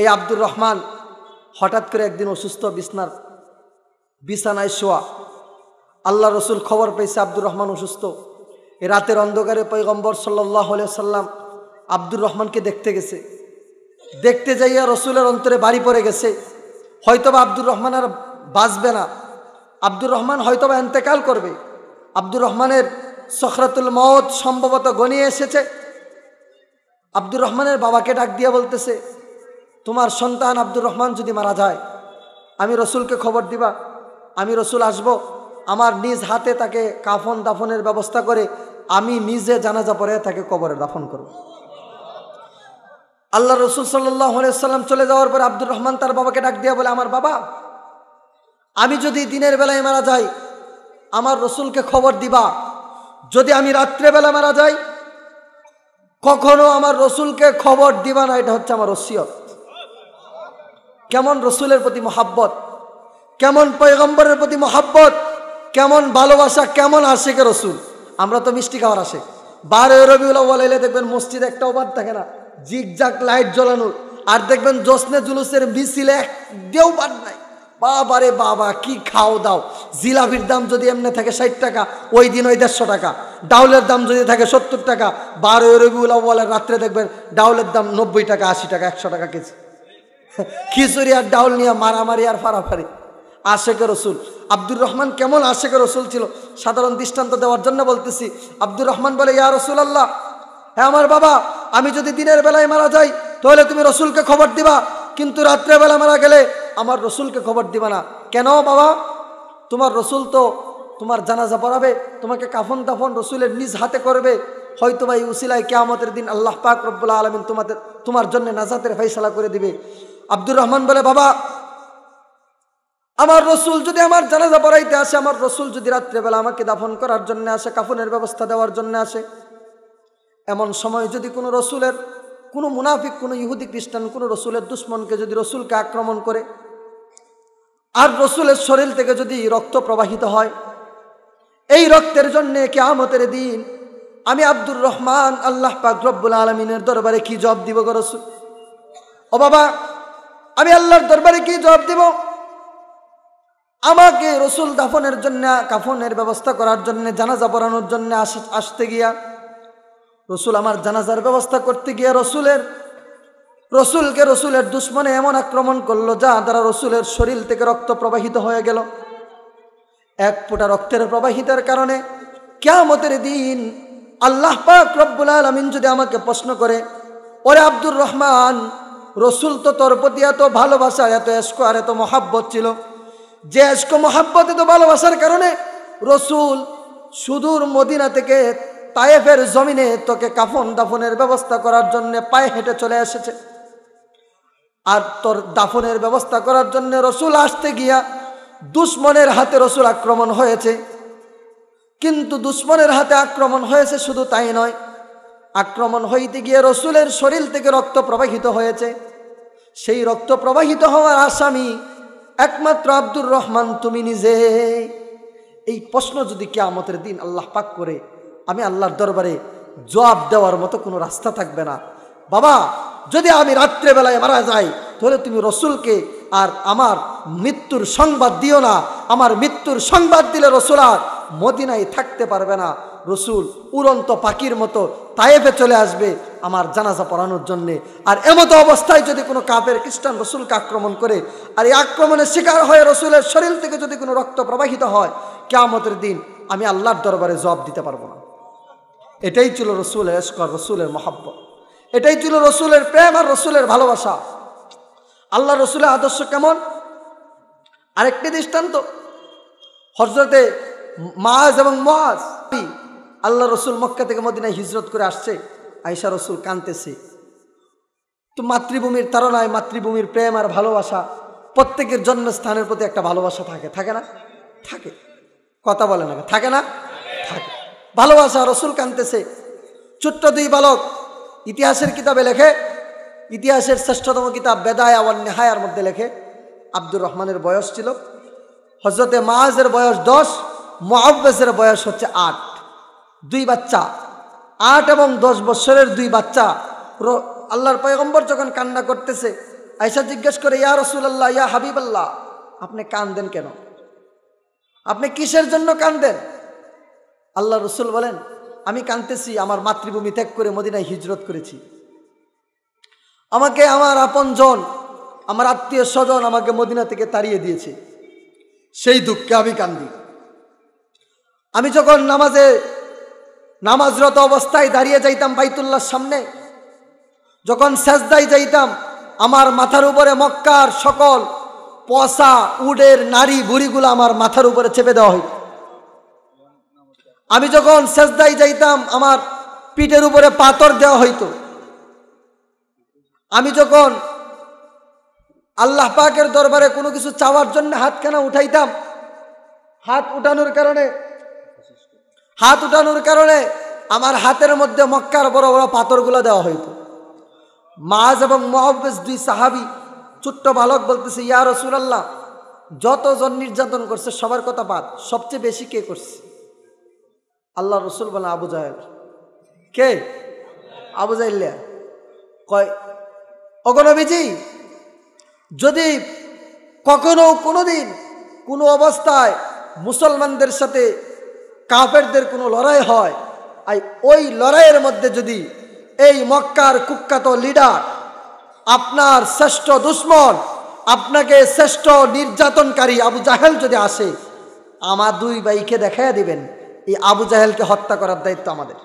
এই আব্দুর রহমান হঠাৎ করে একদিন অসুস্থ বিছনার বিছানায় শোয়া আল্লাহ রসুল খবর পেয়েছে আব্দুর রহমান অসুস্থ এ রাতের অন্ধকারে পৈগম্বর সাল্লাহ সাল্লাম আব্দুর রহমানকে দেখতে গেছে দেখতে যাইয়া রসুলের অন্তরে বাড়ি পড়ে গেছে হয়তোবা আব্দুর রহমান আর বাঁচবে না আব্দুর রহমান হয়তোবা এন্তেকাল করবে আব্দুর রহমানের সখরাতুল মত সম্ভবত গনিয়ে এসেছে আব্দুর রহমানের বাবাকে ডাক দিয়া বলতেছে তোমার সন্তান আব্দুর রহমান যদি মারা যায় আমি রসুলকে খবর দিবা আমি রসুল আসব আমার নিজ হাতে তাকে কাফন দাফনের ব্যবস্থা করে আমি নিজে জানাজা পরে তাকে কবরে দাফন করব আল্লাহ রসুল সাল্লাম চলে যাওয়ার পর আব্দুর রহমান তার বাবাকে ডাক দিয়া বলে আমার বাবা আমি যদি দিনের বেলায় মারা যাই আমার রসুলকে খবর দিবা যদি আমি রাত্রেবেলা মারা যাই কখনো আমার রসুলকে খবর দিবা না এটা হচ্ছে আমার রসিয়ত কেমন রসুলের প্রতি মহাব্বত কেমন পয়গম্বরের প্রতি মহাব্বত কেমন ভালোবাসা কেমন আশেখে রসুল আমরা তো মিষ্টি খাওয়ার আসে বারো রবিউল এলে দেখবেন মসজিদ একটাও বাদ থাকে না জিগ জাগ লাইট জ্বলানোর আর দেখবেন জোসনে জুলুসের মিছিলে একদেও বাদ নাই বাবা রে বাবা কি খাও দাও জিলাপির দাম যদি এমনি থাকে ষাট টাকা ওই দিন ওই দেড়শো টাকা ডাউলের দাম যদি থাকে সত্তর টাকা বারোই রবিউলা বলে রাত্রে দেখবেন ডাউলের দাম নব্বই টাকা আশি টাকা একশো টাকা কেজি খিচুড়ি আর ডাউল নিয়ে মারামারি আর ফারাফারি আশেখ রসুল আব্দুর রহমান কেমন আশেখ রসুল ছিল সাধারণ দৃষ্টান্ত দেওয়ার জন্য বলতেছি আব্দুর রহমান বলে ইয়া রসুল আল্লাহ হ্যাঁ আমার বাবা আমি যদি দিনের বেলায় মারা যাই তাহলে তুমি রসুলকে খবর দিবা কিন্তু রাত্রেবেলা মারা গেলে আমার রসুলকে খবর দিবা না কেন বাবা তোমার রসুল তো তোমার জানাজা পড়াবে তোমাকে কাফন দাফন রসুলের নিজ হাতে করবে হয়তো বা এই উসিলায় কেয়ামতের দিন আল্লাহ পাক রব্বুল্লা আলমিন তোমাদের তোমার জন্য নাজাতের ফেসলা করে দিবে আব্দুর রহমান বলে বাবা আমার রসুল যদি আমার জানাজা পড়াইতে আসে আমার রসুল যদি রাত্রেবেলা আমাকে দাফন করার জন্য আসে কাফনের ব্যবস্থা দেওয়ার জন্য আসে এমন সময় যদি কোনো রসুলের কোনো মুনাফিক কোনো ইহুদি খ্রিস্টান কোনো রসুলের দুশ্মনকে যদি রসুলকে আক্রমণ করে আর রসুলের শরীর থেকে যদি রক্ত প্রবাহিত হয় এই রক্তের জন্যে কে আমতের দিন আমি আব্দুর রহমান আল্লাহ পাক রব্বুল আলমিনের দরবারে কি জব দিব গো রসুল ও বাবা আমি আল্লাহর দরবারে কি জবাব দেব আমাকে রসুল দাফনের জন্য কাফনের ব্যবস্থা করার জন্য জানাজা পড়ানোর জন্য আসতে গিয়া রসুল আমার জানাজার ব্যবস্থা করতে গিয়া রসুলের রসুলকে রসুলের দুশ্মনে এমন আক্রমণ করলো যা দ্বারা রসুলের শরীর থেকে রক্ত প্রবাহিত হয়ে গেল এক ফোঁটা রক্তের প্রবাহিতের কারণে কেমতের দিন আল্লাহ পাক রব্বুল আলমিন যদি আমাকে প্রশ্ন করে ওরে আব্দুর রহমান রসুল তো তোর প্রতি এত ভালোবাসা এত এসকো আর এত মহাব্বত ছিল যে এসকো মহাব্বত এত ভালোবাসার কারণে রসুল সুদূর মদিনা থেকে তায়েফের জমিনে তোকে কাফন দাফনের ব্যবস্থা করার জন্য পায়ে হেঁটে চলে এসেছে আর তোর দাফনের ব্যবস্থা করার জন্য রসুল আসতে গিয়া দুশ্মনের হাতে রসুল আক্রমণ হয়েছে কিন্তু দুশ্মনের হাতে আক্রমণ হয়েছে শুধু তাই নয় আক্রমণ হইতে গিয়ে রসুলের শরীর থেকে রক্ত প্রবাহিত হয়েছে সেই রক্ত প্রবাহিত হওয়ার আসামি একমাত্র আব্দুর রহমান তুমি নিজে এই প্রশ্ন যদি কেয়ামতের দিন আল্লাহ পাক করে আমি আল্লাহর দরবারে জবাব দেওয়ার মতো কোনো রাস্তা থাকবে না বাবা যদি আমি রাত্রেবেলায় মারা যাই তাহলে তুমি রসুলকে আর আমার মৃত্যুর সংবাদ দিও না আমার মৃত্যুর সংবাদ দিলে রসুল আর মদিনায় থাকতে পারবে না রসুল উড়ন্ত পাখির মতো তায়েফে চলে আসবে আমার জানাজা পড়ানোর জন্যে আর এমতো অবস্থায় যদি কোনো কাপের খ্রিস্টান রসুলকে আক্রমণ করে আর এই আক্রমণের শিকার হয়ে রসুলের শরীর থেকে যদি কোনো রক্ত প্রবাহিত হয় কেয়ামতের দিন আমি আল্লাহর দরবারে জবাব দিতে পারবো না এটাই ছিল রসুল এসকর রসুলের মহাব্বত এটাই ছিল রসুলের প্রেম আর রসুলের ভালোবাসা আল্লাহ রসুলের আদর্শ কেমন আরেকটি দৃষ্টান্ত হজরতে মাজ এবং মাজ আল্লাহ রসুল মক্কা থেকে মদিনায় হিজরত করে আসছে আয়সা রসুল কানতেছে তো মাতৃভূমির তারণায় মাতৃভূমির প্রেম আর ভালোবাসা প্রত্যেকের জন্মস্থানের প্রতি একটা ভালোবাসা থাকে থাকে না থাকে কথা বলে না থাকে না থাকে ভালোবাসা রসুল কানতেছে ছোট্ট দুই বালক ইতিহাসের কিতাবে লেখে ইতিহাসের শ্রেষ্ঠতম কিতাব বেদায় আওয়ার নেহায়ার মধ্যে লেখে আব্দুর রহমানের বয়স ছিল হজরতে মাহাজের বয়স দশ মহাব্বাসের বয়স হচ্ছে আট দুই বাচ্চা আট এবং দশ বছরের দুই বাচ্চা আল্লাহর পয়গম্বর যখন কান্না করতেছে আয়সা জিজ্ঞেস করে ইয়া আল্লাহ ইয়া হাবিব আল্লাহ আপনি কান্দেন কেন আপনি কিসের জন্য কান্দেন আল্লাহ রসুল বলেন আমি কানতেছি আমার মাতৃভূমি ত্যাগ করে মদিনায় হিজরত করেছি আমাকে আমার আপন জন আমার আত্মীয় স্বজন আমাকে মদিনা থেকে তাড়িয়ে দিয়েছে সেই দুঃখকে আমি কান্দি আমি যখন নামাজে নামাজরত অবস্থায় দাঁড়িয়ে যাইতাম বাইতুল্লার সামনে যখন সেজদায় যাইতাম আমার মাথার উপরে মক্কার সকল পশা উডের নারী বুড়িগুলো আমার মাথার উপরে চেপে দেওয়া হইত আমি যখন সেজদায় যাইতাম আমার পিঠের উপরে পাথর দেওয়া হইতো আমি যখন আল্লাহ পাকের দরবারে কোনো কিছু চাওয়ার জন্য হাতখানা উঠাইতাম হাত উঠানোর কারণে হাত উঠানোর কারণে আমার হাতের মধ্যে মক্কার বড় বড় পাথরগুলো দেওয়া হইত মাজ এবং মহব্বেজ দুই সাহাবি ছোট্ট বালক বলতেছে ইয়া রসুলাল্লাহ যতজন নির্যাতন করছে সবার কথা বাদ সবচেয়ে বেশি কে করছে আল্লাহ রসুল বলে আবু জাহেদ কে আবু জাহিল্লা কয় অগণবিজি যদি কখনো কোনোদিন কোনো অবস্থায় মুসলমানদের সাথে কাফেরদের কোনো লড়াই হয় আর ওই লড়াইয়ের মধ্যে যদি এই মক্কার কুখ্যাত লিডার আপনার শ্রেষ্ঠ দুশ্মন আপনাকে শ্রেষ্ঠ নির্যাতনকারী আবু জাহেল যদি আসে আমার দুই ভাইকে দেখাইয়া দিবেন এই আবু জাহেলকে হত্যা করার দায়িত্ব আমাদের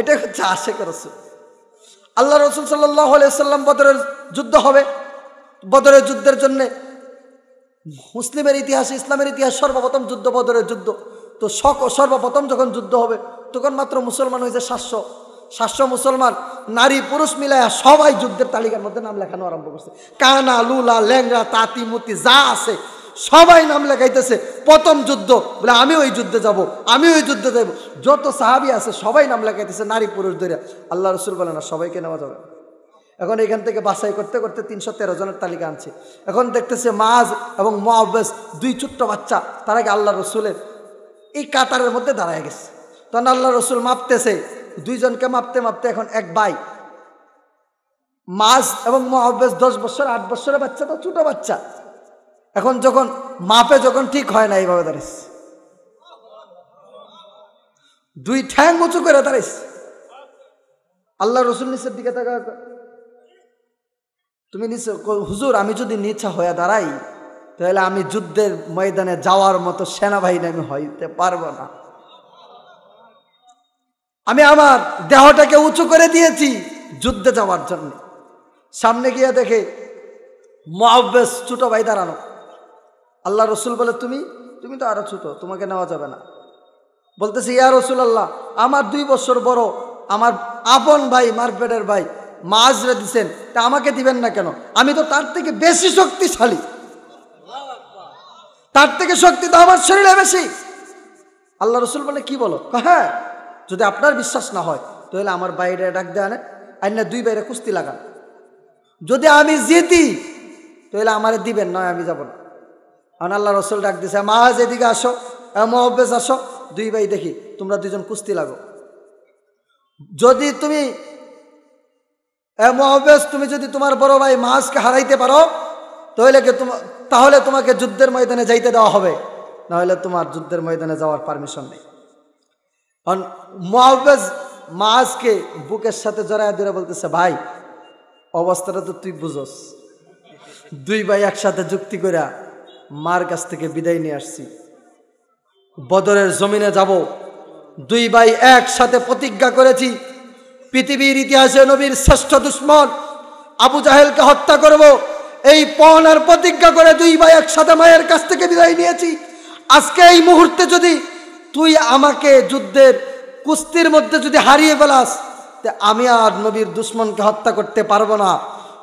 এটা হচ্ছে আশে রসুল আল্লাহ রসুল সাল্লাহ সাল্লাম বদরের যুদ্ধ হবে বদরের যুদ্ধের জন্যে মুসলিমের ইতিহাসে ইসলামের ইতিহাস সর্বপ্রথম যুদ্ধ বদরের যুদ্ধ তো শক সর্বপ্রথম যখন যুদ্ধ হবে তখন মাত্র মুসলমান হয়েছে সাতশো সাতশো মুসলমান নারী পুরুষ মিলাইয়া সবাই যুদ্ধের তালিকার মধ্যে নাম লেখানো আরম্ভ করছে কানা লুলা ল্যাংরা তাঁতি মুতি যা আছে সবাই নাম লেখাইতেছে প্রথম যুদ্ধ বলে আমি ওই যুদ্ধে যাব আমি ওই যুদ্ধে যাব যত সাহাবি আছে সবাই নাম লেখাইতেছে নারী পুরুষ ধরে আল্লাহ রসুল বলে না সবাইকে নেওয়া যাবে এখন এখান থেকে বাছাই করতে করতে তিনশো তেরো জনের তালিকা আনছে এখন দেখতেছে মাজ এবং মহাবেস দুই ছোট্ট বাচ্চা তার আগে আল্লাহ রসুলের এই কাতারের মধ্যে দাঁড়ায় গেছে তখন আল্লাহ রসুল মাপতেছে দুইজনকে মাপতে মাপতে এখন এক ভাই মাস এবং মহাবেশ দশ বছর আট বছরের বাচ্চা তো ছোটো বাচ্চা এখন যখন মাপে যখন ঠিক হয় না এইভাবে দাঁড়িয়েছে দুই ঠ্যাং উঁচু করে দাঁড়িয়েছে আল্লাহ রসুল নিচের দিকে তাকা তুমি নিচে হুজুর আমি যদি নিচা হয়ে দাঁড়াই তাহলে আমি যুদ্ধের ময়দানে যাওয়ার মতো সেনাবাহিনী আমি হইতে পারবো না আমি আমার দেহটাকে উঁচু করে দিয়েছি যুদ্ধে যাওয়ার জন্য সামনে গিয়ে দেখে মহাব্বেস ছোটো ভাই দাঁড়ানো আল্লাহ রসুল বলে তুমি তুমি তো আরো ছোটো তোমাকে নেওয়া যাবে না বলতেছে ইয়া রসুল আল্লাহ আমার দুই বছর বড় আমার আপন ভাই মারপেটের ভাই মা আজরা দিচ্ছেন তা আমাকে দিবেন না কেন আমি তো তার থেকে বেশি শক্তিশালী তার থেকে শক্তি তো আমার শরীরে বেশি আল্লাহ রসুল বলে কি বলো হ্যাঁ যদি আপনার বিশ্বাস না হয় তাহলে আমার বাইরে ডাক দেয় আর না দুই বাইরে কুস্তি লাগান যদি আমি জিতি তাহলে আমার দিবেন নয় আমি যাব না কারণ আল্লাহ রসুল ডাক দিছে মা যেদিকে আসো মহবেশ আসো দুই ভাই দেখি তোমরা দুজন কুস্তি লাগো যদি তুমি এ মহবেশ তুমি যদি তোমার বড় ভাই মাছকে হারাইতে পারো তাহলে তাহলে তোমাকে যুদ্ধের ময়দানে যাইতে দেওয়া হবে নাহলে তোমার যুদ্ধের ময়দানে যাওয়ার পারমিশন নেই কারণ মহবেজ মাছকে বুকের সাথে জড়ায় দিয়ে বলতেছে ভাই অবস্থাটা তো তুই বুঝোস দুই ভাই একসাথে যুক্তি করে মার কাছ থেকে বিদায় নিয়ে আসছি বদরের জমিনে যাব দুই ভাই একসাথে প্রতিজ্ঞা করেছি পৃথিবীর ইতিহাসে নবীর শ্রেষ্ঠ দুশ্মন আবু জাহেলকে হত্যা করব এই পণ আর প্রতিজ্ঞা করে দুই ভাই একসাথে মায়ের কাছ থেকে বিদায় নিয়েছি আজকে এই মুহূর্তে যদি তুই আমাকে যুদ্ধের কুস্তির মধ্যে যদি হারিয়ে ফেলাস আমি আর নবীর দুশ্মনকে হত্যা করতে পারবো না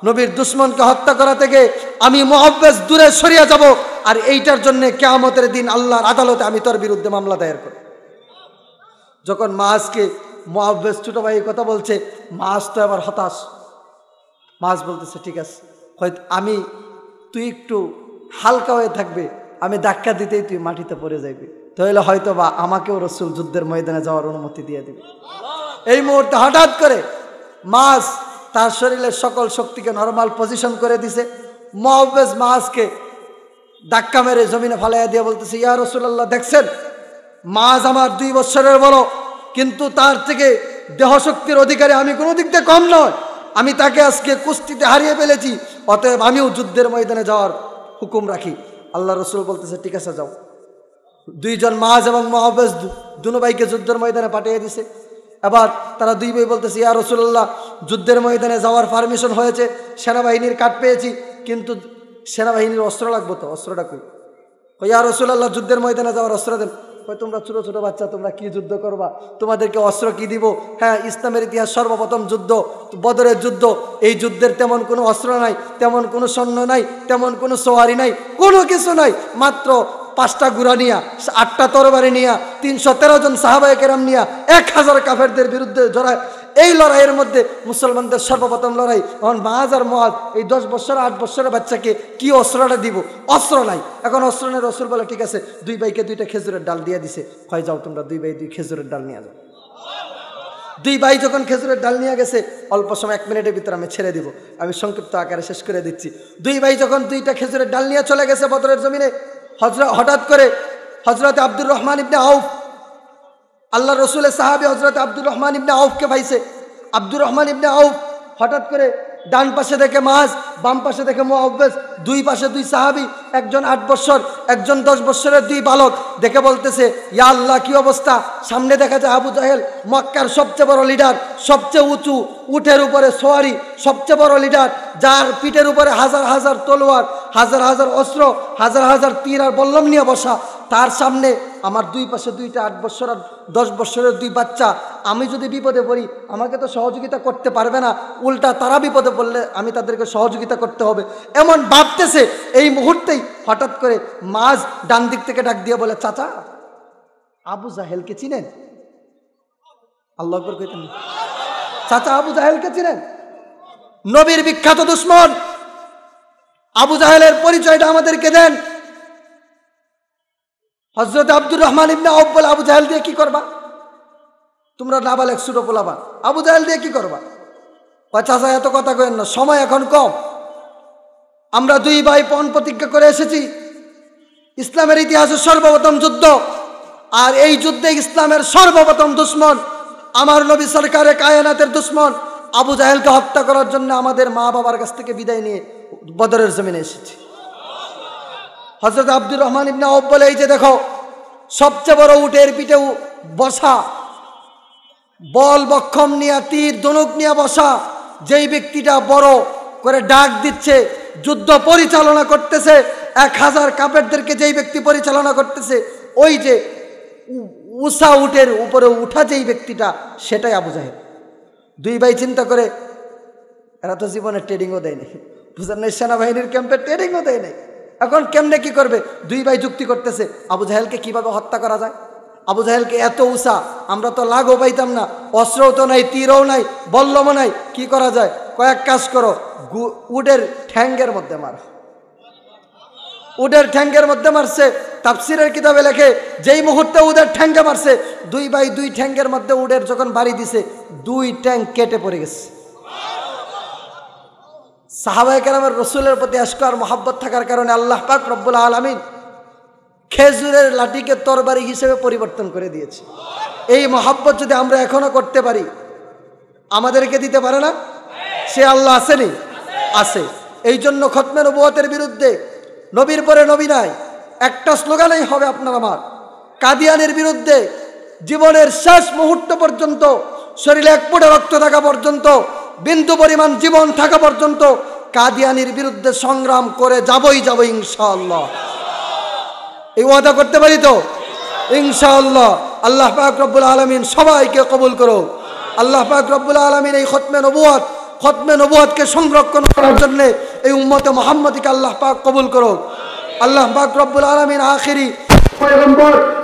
নবীর দুশ্মনকে হত্যা করা থেকে আমি মহাব্বেস দূরে সরিয়ে যাব আর এইটার জন্য কেয়ামতের দিন আল্লাহর আদালতে আমি তোর বিরুদ্ধে মামলা দায়ের করি যখন মাহাজকে মহাব্বেজ ছোটো ভাই কথা বলছে মাছ তো আবার হতাশ মাছ বলতেছে ঠিক আছে হয়তো আমি তুই একটু হালকা হয়ে থাকবে আমি ধাক্কা দিতেই তুই মাটিতে পড়ে যাবি তাহলে হয়তো বা আমাকেও রসুল যুদ্ধের ময়দানে যাওয়ার অনুমতি দিয়ে দেবে এই মুহূর্তে হঠাৎ করে মাছ তার শরীরের সকল শক্তিকে নর্মাল পজিশন করে দিছে মহাব্বেস মাছকে ধাক্কা মেরে জমিনে ফালাইয়া দিয়ে বলতেছে ইয়া রসুল্লাহ দেখছেন মাছ আমার দুই বছরের বলো কিন্তু তার থেকে দেহশক্তির অধিকারে আমি কোনো দিক থেকে কম নয় আমি তাকে আজকে কুস্তিতে হারিয়ে ফেলেছি অতএব আমিও যুদ্ধের ময়দানে যাওয়ার হুকুম রাখি আল্লাহ রসুল বলতেছে ঠিক আছে যাও দুইজন মাহাজ এবং মহাবেজ দুনো ভাইকে যুদ্ধের ময়দানে পাঠিয়ে দিছে এবার তারা দুই ভাই বলতেছে ইয়া রসুল্লাহ যুদ্ধের ময়দানে যাওয়ার পারমিশন হয়েছে সেনাবাহিনীর কাঠ পেয়েছি কিন্তু সেনাবাহিনীর অস্ত্র লাগবো তো অস্ত্রটা কই ইয়া রসুল্লাহ যুদ্ধের ময়দানে যাওয়ার অস্ত্র দেন তোমরা ছোটো ছোটো বাচ্চা তোমরা কি যুদ্ধ করবা তোমাদেরকে অস্ত্র কি দিব হ্যাঁ ইসলামের ইতিহাস সর্বপ্রথম যুদ্ধ বদরের যুদ্ধ এই যুদ্ধের তেমন কোনো অস্ত্র নাই তেমন কোনো সৈন্য নাই তেমন কোনো সোয়ারি নাই কোনো কিছু নাই মাত্র পাঁচটা গুড়া নিয়া আটটা তরবারি নিয়া তিনশো তেরো জন সাহাবায় কেরাম নিয়া এক হাজার কাফেরদের বিরুদ্ধে জড়ায় এই লড়াইয়ের মধ্যে মুসলমানদের সর্বপ্রথম লড়াই এখন মাহাজ আর মহাজ এই দশ বছর আট বছরের বাচ্চাকে কি অস্ত্রটা দিব অস্ত্র নাই এখন অস্ত্র নেই অস্ত্র বলে ঠিক আছে দুই বাইকে দুইটা খেজুরের ডাল দিয়ে দিছে হয় যাও তোমরা দুই বাই দুই খেজুরের ডাল নিয়ে যাও দুই ভাই যখন খেজুরের ডাল নিয়ে গেছে অল্প সময় এক মিনিটের ভিতরে আমি ছেড়ে দিব আমি সংক্ষিপ্ত আকারে শেষ করে দিচ্ছি দুই ভাই যখন দুইটা খেজুরের ডাল নিয়ে চলে গেছে বদরের জমিনে হজর হঠাৎ করে হজরত আব্দুর রহমান ইবনে আউফ আল্লাহ রসুলের সাহাবি হজরত আব্দুর রহমান ইবনে আউফকে পাইছে আব্দুর রহমান ইবনে আউফ হঠাৎ করে ডান পাশে দেখে মাহাজ বাম পাশে দেখে মোহাব্বেজ দুই পাশে দুই সাহাবি একজন আট বছর একজন দশ বছরের দুই বালক দেখে বলতেছে ইয়া আল্লাহ কি অবস্থা সামনে দেখা যায় আবু জাহেল মক্কার সবচেয়ে বড় লিডার সবচেয়ে উঁচু উঠের উপরে সোয়ারি সবচেয়ে বড় লিডার যার পিঠের উপরে হাজার হাজার তলোয়ার হাজার হাজার অস্ত্র হাজার হাজার তীর আর বল্লম নিয়ে বসা তার সামনে আমার দুই পাশে দুইটা আট বছর আর দশ বছরের দুই বাচ্চা আমি যদি বিপদে পড়ি আমাকে তো সহযোগিতা করতে পারবে না উল্টা তারা বিপদে পড়লে আমি তাদেরকে সহযোগিতা করতে হবে এমন ভাবতেছে এই মুহূর্তেই হঠাৎ করে মাঝ ডান দিক থেকে ডাক দিয়ে বলে চাচা আবু জাহেলকে চিনেন আল্লাহ আকবর চাচা আবু জাহেলকে চিনেন নবীর বিখ্যাত দুশ্মন আবু জাহেলের পরিচয়টা আমাদেরকে দেন হজরত আব্দুর রহমান ইবনা অব্বল আবু জাহেল দিয়ে কি করবা তোমরা নাবাল এক সুরো পোলাবা আবু জাহেল দিয়ে কি করবা চাচা এত কথা কেন না সময় এখন কম আমরা দুই ভাই পণ প্রতিজ্ঞা করে এসেছি ইসলামের ইতিহাসে সর্বপ্রথম যুদ্ধ আর এই যুদ্ধে ইসলামের সর্বপ্রথম দুশ্মন আমার নবী সরকারের কায়নাতের দুশ্মন আবু জাহেলকে হত্যা করার জন্য আমাদের মা বাবার কাছ থেকে বিদায় নিয়ে বদরের জমিনে এসেছি হজরত আব্দুর রহমান ইবনা অব বলে এই যে দেখো সবচেয়ে বড় উটের পিঠে বসা বল বক্ষম নিয়া তীর দনুক নিয়ে বসা যেই ব্যক্তিটা বড় করে ডাক দিচ্ছে যুদ্ধ পরিচালনা করতেছে এক হাজার কাপেরদেরকে যেই ব্যক্তি পরিচালনা করতেছে ওই যে উষা উটের উপরে উঠা যেই ব্যক্তিটা সেটাই আবু জাহেদ দুই ভাই চিন্তা করে এরা তো জীবনে ট্রেডিংও দেয়নি বুঝলেন সেনাবাহিনীর ক্যাম্পে ট্রেডিংও দেয় নাই এখন কেমনে কি করবে দুই ভাই যুক্তি করতেছে আবু জাহেলকে কিভাবে হত্যা করা যায় আবু জাহেলকে এত উষা আমরা তো লাগও পাইতাম না অস্ত্রও তো নাই তীরও নাই বল্লমও নাই কি করা যায় কয়েক কাজ করো উডের ঠ্যাঙ্গের মধ্যে মার উডের ঠ্যাঙ্গের মধ্যে মারছে তাপসিরের কিতাবে লেখে যেই মুহূর্তে উদের ঠ্যাঙ্গে মারছে দুই বাই দুই ঠ্যাঙ্গের মধ্যে উডের যখন বাড়ি দিছে দুই ট্যাঙ্ক কেটে পড়ে গেছে কেরামের রসুলের প্রতি আশক আর মহাব্বত থাকার কারণে আল্লাহ পাক রব্বুল আলমিন খেজুরের লাঠিকে তরবারি হিসেবে পরিবর্তন করে দিয়েছে এই মহাব্বত যদি আমরা এখনও করতে পারি আমাদেরকে দিতে পারে না সে আল্লাহ আসেনি আসে এই জন্য খতমের নবুয়তের বিরুদ্ধে নবীর পরে নবী নাই একটা স্লোগানেই হবে আপনার আমার কাদিয়ানের বিরুদ্ধে জীবনের শেষ মুহূর্ত পর্যন্ত শরীরে এক পুটে রক্ত থাকা পর্যন্ত বিন্দু পরিমাণ জীবন থাকা পর্যন্ত কাদিয়ানির বিরুদ্ধে সংগ্রাম করে যাবই যাবো ইনশাআল্লাহ এই ওয়াদা করতে পারি তো ইনশাআল্লাহ আল্লাহ পাক রব্বুল আলমিন সবাইকে কবুল করো আল্লাহ পাক রব্বুল আলমিন এই খতমে নবুয়াদ খতমে নবুয়াদকে সংরক্ষণ করার জন্যে এই উম্মতে মোহাম্মদকে আল্লাহ পাক কবুল করো আল্লাহ পাক রব্বুল আলমিন আখেরি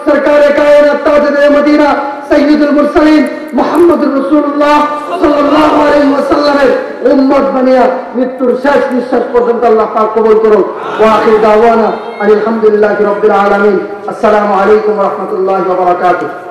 সরকারে কায়নাত তাজদে মদিনা সাইদুল মুরসালিন মোহাম্মদ রসুল্লাহ সাল্লাল্লাহু আলাইহি ওয়াসাল্লামের উম্মত বানিয়া মৃত্যুর শেষ নিঃশ্বাস পর্যন্ত আল্লাহ পাক কবুল করো ওয়া আখির দাওয়ানা আলহামদুলিল্লাহি রাব্বিল আলামিন আসসালামু আলাইকুম ওয়া রাহমাতুল্লাহি ওয়া বারাকাতুহু